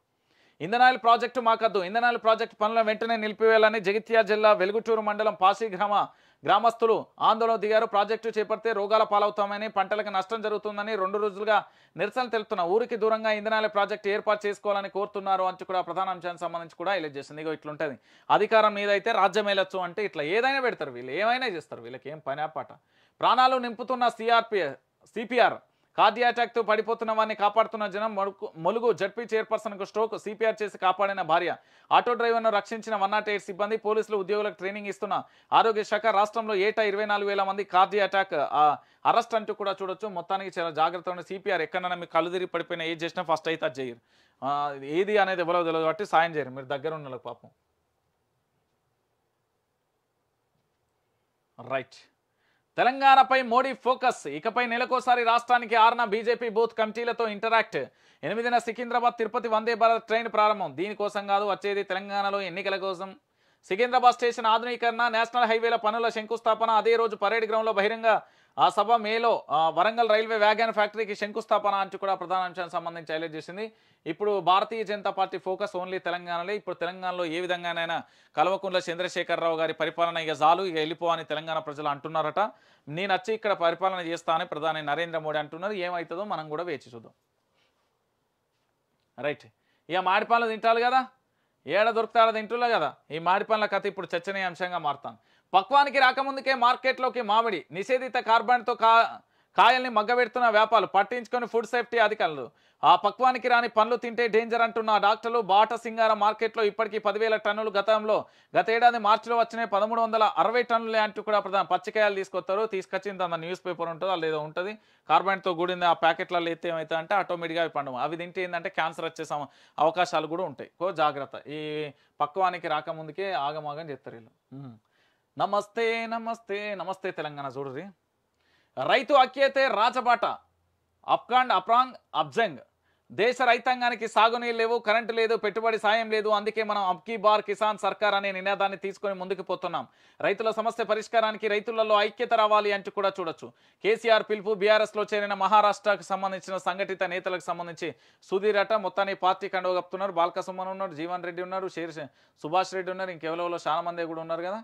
ఇంధనాయిల్ ప్రాజెక్టు మాకద్దు ఇంధనాయిల్ ప్రాజెక్టు పనులను వెంటనే నిలిపివేయాలని జగిత్యాల జిల్లా వెలుగుటూరు మండలం పాసిగ్రామ గ్రామస్తులు ఆందోళన దిగారు ప్రాజెక్టు చేపడితే రోగాల పాలవుతామని పంటలకు నష్టం జరుగుతుందని రెండు రోజులుగా నిరసన తెలుపుతున్న ఊరికి దూరంగా ఇంధనాల ప్రాజెక్టు ఏర్పాటు చేసుకోవాలని కోరుతున్నారు అని కూడా ప్రధాన అంశానికి సంబంధించి కూడా ఇలా చేసింది ఇగో ఇట్లుంటుంది అధికారం అయితే రాజ్యం వెళ్ళొచ్చు అంటే ఇట్లా ఏదైనా పెడతారు వీళ్ళు ఏమైనా చేస్తారు వీళ్ళకి ఏం పని పాట ప్రాణాలు నింపుతున్న సిఆర్పి సిపిఆర్ కార్డియా అటాక్తో పడిపోతున్న వారిని కాపాడుతున్న జనం మొలుగు జడ్పీ చైర్పర్సన్కు స్ట్రోక్ సిపిఆర్ చేసి కాపాడిన భార్య ఆటో డ్రైవర్ను రక్షించిన వన్ సిబ్బంది పోలీసులు ఉద్యోగులకు ట్రైనింగ్ ఇస్తున్న ఆరోగ్య శాఖ రాష్ట్రంలో ఏటా ఇరవై మంది కార్డియా అటాక్ అరెస్ట్ అంటూ కూడా చూడొచ్చు మొత్తానికి చాలా జాగ్రత్తగా సిపిఆర్ ఎక్కడన్నా మీకు కళ్ళు తిరిగి పడిపోయినా ఏది చేసినా ఫస్ట్ అయితే చేయరు ఏది అనేది ఎవరో తెలియదు కాబట్టి సాయం చేయరు మీరు దగ్గర ఉన్న పాపం రైట్ తెలంగాణపై మోడీ ఫోకస్ ఇకపై నెలకోసారి రాష్ట్రానికి ఆరున బీజేపీ బూత్ కమిటీలతో ఇంటరాక్ట్ ఎనిమిదిన సికింద్రాబాద్ తిరుపతి వందే భారత్ ట్రైన్ ప్రారంభం దీనికోసం కాదు వచ్చేది తెలంగాణలో ఎన్నికల కోసం సికింద్రాబాద్ స్టేషన్ ఆధునీకరణ నేషనల్ హైవేల పనుల శంకుస్థాపన అదే రోజు పరేడ్ గ్రౌండ్లో బహిరంగ ఆ సభ మేలో వరంగల్ రైల్వే వ్యాగన్ ఫ్యాక్టరీకి శంకుస్థాపన అంటూ కూడా ప్రధాన అంశానికి సంబంధించి హైలైట్ చేసింది ఇప్పుడు Bharatiya Janata party focus only తెలంగాణలో ఇప్పుడు తెలంగాణలో ఏ విధంగానైనా కల్వకుంట్ల చంద్రశేఖరరావు గారి పరిపాలన ఇక జాలు ఇక వెళ్ళిపోవని తెలంగాణ ప్రజలు అంటున్నారట నేను వచ్చి ఇక్కడ పరిపాలన చేస్తానని ప్రధాని నరేంద్ర మోడీ అంటున్నారు ఏమవుతుందో మనం కూడా వేచి చూద్దాం రైట్ ఇక మాడిపాలు తింటారు కదా ఏడ దొరుకుతాడో తింటులే కదా ఈ మాడిపాల కథ ఇప్పుడు చర్చనీయ అంశంగా మారుతాను పక్వానికి రాకముందుకే మార్కెట్లోకి మామిడి నిషేధిత కార్బన్తో కా కాయల్ని మగ్గబెడుతున్న వ్యాపారులు పట్టించుకొని ఫుడ్ సేఫ్టీ అధికారులు ఆ పక్వానికి రాని పండ్లు తింటే డేంజర్ అంటున్న డాక్టర్లు బాట సింగార మార్కెట్లో ఇప్పటికీ పదివేల టన్నులు గతంలో గత ఏడాది మార్చిలో వచ్చిన పదమూడు వందల అరవై టన్నులు అంటూ కూడా ప్రధాన పచ్చికాయలు తీసుకొస్తారు తీసుకొచ్చిన తన న్యూస్ పేపర్ ఉంటుంది అది ఏదో ఉంటుంది కార్బన్తో కూడింది ఆ ప్యాకెట్లలో అయితే ఏమైతే అంటే ఆటోమేటిక్గా అవి పండుగ అవి తింటే ఏంటంటే క్యాన్సర్ వచ్చే అవకాశాలు కూడా ఉంటాయి కో జాగ్రత్త ఈ పక్వానికి రాకముందుకే ఆగమాగం చెప్తారు వీళ్ళు నమస్తే నమస్తే నమస్తే తెలంగాణ చూడుర్రి రైతు అఖ్యతే రాజబాట అప్కాండ్ అప్రాంగ్ అబ్జంగ్ దేశ రైతాంగానికి సాగునీరు లేవు కరెంటు లేదు పెట్టుబడి సాయం లేదు అందుకే మనం అబ్కీ బార్ కిసాన్ సర్కార్ అనే నినాదాన్ని తీసుకొని ముందుకు పోతున్నాం రైతుల సమస్య పరిష్కారానికి రైతులలో ఐక్యత రావాలి అంటూ కూడా చూడొచ్చు కేసీఆర్ పిలుపు బీఆర్ఎస్లో చేరిన మహారాష్ట్రకు సంబంధించిన సంఘటిత నేతలకు సంబంధించి సుధీర్ అట మొత్తాన్ని పార్టీ కండవ కప్పుతున్నారు బాల్కసుమన్ ఉన్నారు జీవన్ రెడ్డి ఉన్నారు శేర్ సుభాష్ రెడ్డి ఉన్నారు ఇంకెవరెవరో చాలా మంది కూడా ఉన్నారు కదా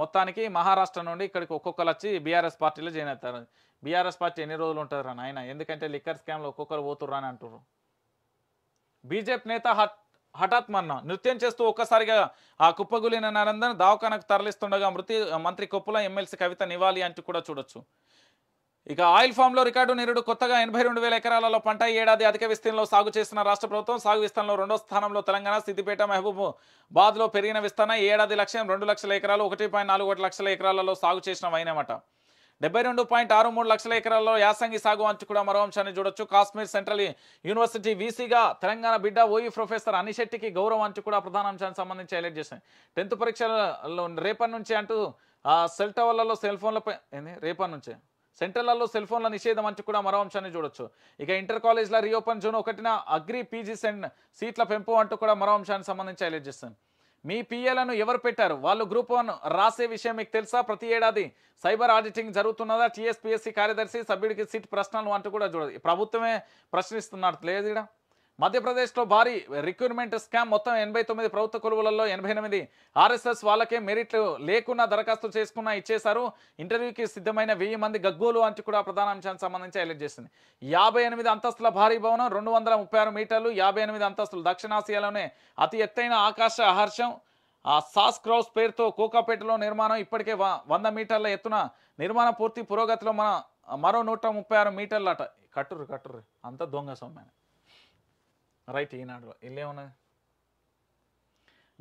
మొత్తానికి మహారాష్ట్ర నుండి ఇక్కడికి ఒక్కొక్కరు వచ్చి బీఆర్ఎస్ పార్టీలో జాయిన్ అవుతారు బీఆర్ఎస్ పార్టీ ఎన్ని రోజులు ఉంటుంది రాని ఆయన ఎందుకంటే లిక్కర్ స్కామ్లో ఒక్కొక్కరు పోతుర్రు అని అంటున్నారు బీజేపీ నేత హఠాత్ మన్నా నృత్యం చేస్తూ ఒక్కసారిగా ఆ కుప్పగులిన నరేందర్ దావఖానకు తరలిస్తుండగా మృతి మంత్రి కొప్పుల ఎమ్మెల్సీ కవిత నివాలి అంటూ కూడా చూడొచ్చు ఇక ఆయిల్ ఫామ్లో రికార్డు నిరుడు కొత్తగా ఎనభై రెండు వేల ఎకరాలలో పంట ఏడాది అధిక విస్తీర్ణంలో సాగు చేసిన రాష్ట్ర ప్రభుత్వం సాగు విస్తీర్ణంలో రెండో స్థానంలో తెలంగాణ సిద్దిపేట లో పెరిగిన విస్తరణ ఏడాది లక్ష్యం రెండు లక్షల ఎకరాలు ఒకటి పాయింట్ నాలుగు ఒకటి లక్షల ఎకరాలలో సాగు చేసిన వైనమాట డెబ్బై రెండు పాయింట్ ఆరు మూడు లక్షల ఎకరాల్లో యాసంగి సాగు అంచు కూడా మరో అంశాన్ని చూడొచ్చు కాశ్మీర్ సెంట్రల్ యూనివర్సిటీ వీసీగా తెలంగాణ బిడ్డ ఓయి ప్రొఫెసర్ అనిశెట్టికి గౌరవం అంచు కూడా ప్రధాన అంశానికి సంబంధించి హైలైట్ చేసింది టెన్త్ పరీక్షలో రేపటి నుంచి అంటూ సెల్ టవర్లలో సెల్ ఫోన్లపై రేపటి నుంచే సెంటర్లలో సెల్ ఫోన్ల నిషేధం అంచు కూడా మరో అంశాన్ని చూడొచ్చు ఇక ఇంటర్ కాలేజ్ల రీఓపెన్ జోన్ ఒకటిన అగ్రి పీజీ సీట్ల పెంపు అంటూ కూడా మరో అంశానికి సంబంధించి హైలైట్ చేస్తాను మీ పిఏలను ఎవరు పెట్టారు వాళ్ళు గ్రూప్ వన్ రాసే విషయం మీకు తెలుసా ప్రతి ఏడాది సైబర్ ఆడిటింగ్ జరుగుతున్నదా టీఎస్పీఎస్సీ కార్యదర్శి సభ్యుడికి సీట్ ప్రశ్నలు అంటూ కూడా చూడదు ప్రభుత్వమే ప్రశ్నిస్తున్నట్టు లేదు ఇక్కడ మధ్యప్రదేశ్లో భారీ రిక్రూట్మెంట్ స్కామ్ మొత్తం ఎనభై తొమ్మిది ప్రభుత్వ కొలువులలో ఎనభై ఎనిమిది ఆర్ఎస్ఎస్ వాళ్ళకే మెరిట్లు లేకున్నా దరఖాస్తు చేసుకున్నా ఇచ్చేశారు ఇంటర్వ్యూకి సిద్ధమైన వెయ్యి మంది గగ్గోలు అంటూ కూడా ప్రధాన అంశానికి సంబంధించి హైలైట్ చేసింది యాభై ఎనిమిది అంతస్తుల భారీ భవనం రెండు మీటర్లు యాభై ఎనిమిది అంతస్తులు దక్షిణాసియాలోనే అతి ఎత్తైన ఆకాశ హర్షం ఆ సాస్ క్రౌస్ పేరుతో కోకాపేటలో నిర్మాణం ఇప్పటికే వంద మీటర్ల ఎత్తున నిర్మాణ పూర్తి పురోగతిలో మన మరో నూట ముప్పై ఆరు మీటర్లట కట్టుర్రు కట్టుర్రు అంత దొంగ సొమ్మాను రైట్ ఈనాడులో ఇల్లేమన్నా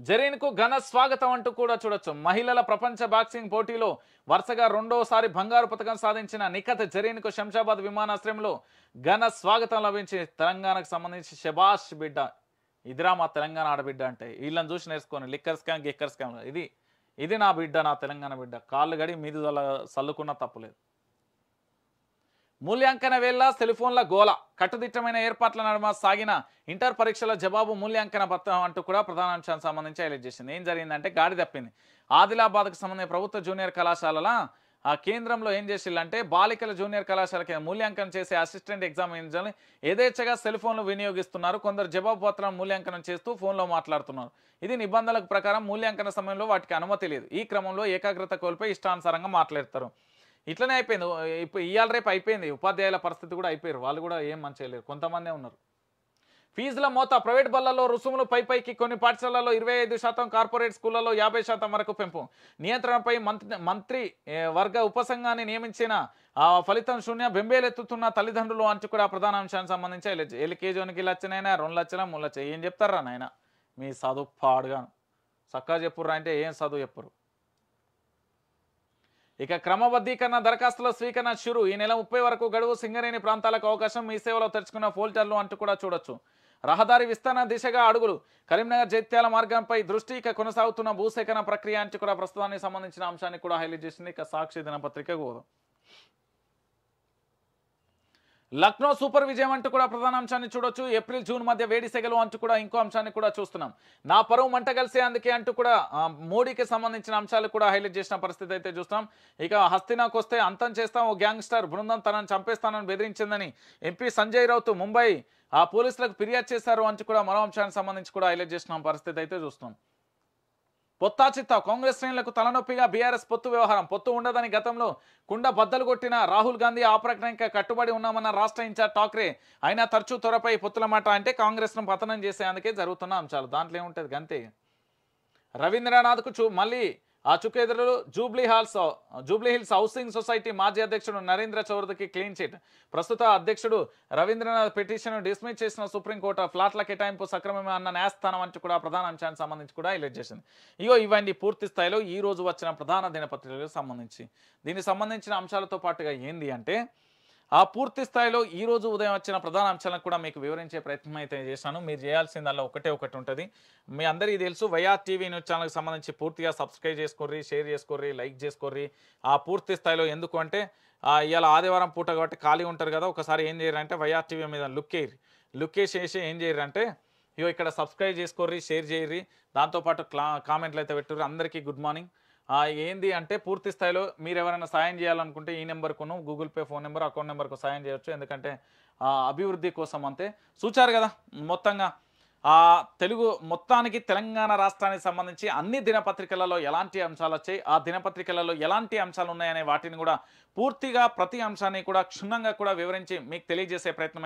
జరీన్కు ఘన స్వాగతం అంటూ కూడా చూడొచ్చు మహిళల ప్రపంచ బాక్సింగ్ పోటీలో వరుసగా రెండోసారి బంగారు పథకం సాధించిన నిఖత్ జరీన్కు శంషాబాద్ విమానాశ్రయంలో ఘన స్వాగతం లభించి తెలంగాణకు సంబంధించి శబాష్ బిడ్డ ఇదిరా మా తెలంగాణ ఆడబిడ్డ అంటే వీళ్ళని చూసి నేర్చుకొని లిక్కర్ స్కామ్ గిక్కర్ స్కామ్ ఇది ఇది నా బిడ్డ నా తెలంగాణ బిడ్డ కాళ్ళు గడి మీది చల్ల చల్లుకున్నా తప్పులేదు మూల్యాంకన వేళ సెలిఫోన్ల గోల కట్టుదిట్టమైన ఏర్పాట్ల నడుమ సాగిన ఇంటర్ పరీక్షల జవాబు మూల్యాంకన పత్రం అంటూ కూడా ప్రధాన అంశానికి సంబంధించి హైలైట్ చేసింది ఏం జరిగిందంటే గాడి తప్పింది ఆదిలాబాద్కు సంబంధించిన ప్రభుత్వ జూనియర్ కళాశాలల ఆ కేంద్రంలో ఏం అంటే బాలికల జూనియర్ కళాశాలకి మూల్యాంకనం చేసే అసిస్టెంట్ ఎగ్జామినేషన్లు యథేచ్ఛగా సెల్ ఫోన్లు వినియోగిస్తున్నారు కొందరు జవాబు పత్రాలను మూల్యాంకనం చేస్తూ ఫోన్లో మాట్లాడుతున్నారు ఇది నిబంధనల ప్రకారం మూల్యాంకన సమయంలో వాటికి అనుమతి లేదు ఈ క్రమంలో ఏకాగ్రత కోల్పోయి ఇష్టానుసారంగా మాట్లాడతారు ఇట్లనే అయిపోయింది ఇప్పుడు ఇవాళ రేపు అయిపోయింది ఉపాధ్యాయుల పరిస్థితి కూడా అయిపోయారు వాళ్ళు కూడా ఏం మంచి లేరు కొంతమందే ఉన్నారు ఫీజుల మోత ప్రైవేట్ బళ్ళల్లో రుసుములు పై పైకి కొన్ని పాఠశాలల్లో ఇరవై ఐదు శాతం కార్పొరేట్ స్కూళ్లలో యాభై శాతం వరకు పెంపు నియంత్రణపై మంత్రి మంత్రి వర్గ ఉపసంఘాన్ని నియమించిన ఆ ఫలితం శూన్య బెంబేలెత్తుతున్న తల్లిదండ్రులు అంటూ కూడా ప్రధాన అంశానికి సంబంధించి ఎల్కేజీ వనికి లచ్చనైనా రెండు లచ్చన మూడు లచ్చ ఏం చెప్తారా నాయన మీ చదువు పాడుగాను చక్కగా చెప్పుర్రా అంటే ఏం చదువు చెప్పరు ఇక క్రమబద్ధీకరణ దరఖాస్తుల స్వీకరణ చిరు ఈ నెల ముప్పై వరకు గడువు సింగరేణి ప్రాంతాలకు అవకాశం మీ సేవలో తెరుచుకున్న ఫోల్డర్లు అంటూ కూడా చూడొచ్చు రహదారి విస్తరణ దిశగా అడుగులు కరీంనగర్ జైత్యాల మార్గంపై దృష్టి ఇక కొనసాగుతున్న భూసేకరణ ప్రక్రియ అంటూ కూడా ప్రస్తుతానికి సంబంధించిన అంశాన్ని కూడా హైలైట్ చేసింది ఇక సాక్షి దినపత్రిక లక్నో సూపర్ విజయం అంటూ కూడా ప్రధాన అంశాన్ని చూడొచ్చు ఏప్రిల్ జూన్ మధ్య వేడి సెగలు అంటూ కూడా ఇంకో అంశాన్ని కూడా చూస్తున్నాం నా పరువు మంట కలిసే అందుకే అంటూ కూడా మోడీకి సంబంధించిన అంశాలు కూడా హైలైట్ చేసిన పరిస్థితి అయితే చూస్తున్నాం ఇక హస్తినాకు వస్తే అంతం చేస్తాం ఓ గ్యాంగ్స్టర్ బృందం తనను చంపేస్తానని బెదిరించిందని ఎంపీ సంజయ్ రౌత్ ముంబై ఆ పోలీసులకు ఫిర్యాదు చేశారు అంటూ కూడా మరో అంశానికి సంబంధించి కూడా హైలైట్ చేసిన పరిస్థితి అయితే చూస్తున్నాం పొత్తాచిత్త కాంగ్రెస్ శ్రేణులకు తలనొప్పిగా బీఆర్ఎస్ పొత్తు వ్యవహారం పొత్తు ఉండదని గతంలో కుండ బద్దలు కొట్టిన రాహుల్ గాంధీ ఆప్రజ్ఞంగా కట్టుబడి ఉన్నామన్న రాష్ట్ర ఇన్ఛార్జ్ ఠాక్రే అయినా తరచూ త్వరపై పొత్తుల మాట అంటే కాంగ్రెస్ను పతనం చేసే అందుకే జరుగుతున్న అంశాలు దాంట్లో ఏముంటుంది గంతే రవీంద్రనాథ్కు చూ మళ్ళీ ఆ చుక్కెదురులో Jubilee Halls Jubilee Hills housing society మాజీ అధ్యక్షుడు నరేంద్ర చౌరదికి క్లీన్ చిట్ ప్రస్తుత అధ్యక్షుడు రవీంద్రనాథ్ పిటిషన్ డిస్మిస్ చేసిన సుప్రీంకోర్టు ఫ్లాట్ల కేటాయింపు సక్రమమే అన్న న్యాయస్థానం అంటూ కూడా ప్రధాన అంశానికి సంబంధించి కూడా హైలైట్ చేసింది ఇగో ఇవన్నీ పూర్తి స్థాయిలో ఈ రోజు వచ్చిన ప్రధాన దినపత్రికలకు సంబంధించి దీనికి సంబంధించిన అంశాలతో పాటుగా ఏంది అంటే ఆ పూర్తి స్థాయిలో ఈ రోజు ఉదయం వచ్చిన ప్రధాన అంశాలను కూడా మీకు వివరించే ప్రయత్నం అయితే చేశాను మీరు చేయాల్సిందల్లా ఒకటే ఒకటి ఉంటుంది మీ అందరికీ తెలుసు వైఆర్ టీవీ న్యూస్ ఛానల్కి సంబంధించి పూర్తిగా సబ్స్క్రైబ్ చేసుకోర్రి షేర్ చేసుకోర్రి లైక్ చేసుకోర్రి ఆ పూర్తి స్థాయిలో ఎందుకు అంటే ఇవాళ ఆదివారం పూట కాబట్టి ఖాళీ ఉంటారు కదా ఒకసారి ఏం చేయరంటే వైఆర్ టీవీ మీద లుక్ చేసి ఏం చేయరంటే ఇగో ఇక్కడ సబ్స్క్రైబ్ చేసుకోర్రి షేర్ చేయర్రి దాంతోపాటు క్లా కామెంట్లు అయితే పెట్టుర్రి అందరికీ గుడ్ మార్నింగ్ ఏంది అంటే పూర్తి స్థాయిలో మీరు ఎవరైనా సాయం చేయాలనుకుంటే ఈ నెంబర్కును Google Pay phone number account నెంబర్కు సాయం చేయొచ్చు ఎందుకంటే అభివృద్ధి కోసం అంతే చూచారు కదా మొత్తంగా తెలుగు మొత్తానికి తెలంగాణ రాష్ట్రానికి సంబంధించి అన్ని దినపత్రికలలో ఎలాంటి అంశాలు వచ్చాయి ఆ దినపత్రికలలో ఎలాంటి అంశాలు ఉన్నాయనే వాటిని కూడా పూర్తిగా ప్రతి అంశాన్ని కూడా క్షుణ్ణంగా కూడా వివరించి మీకు తెలియజేసే ప్రయత్నం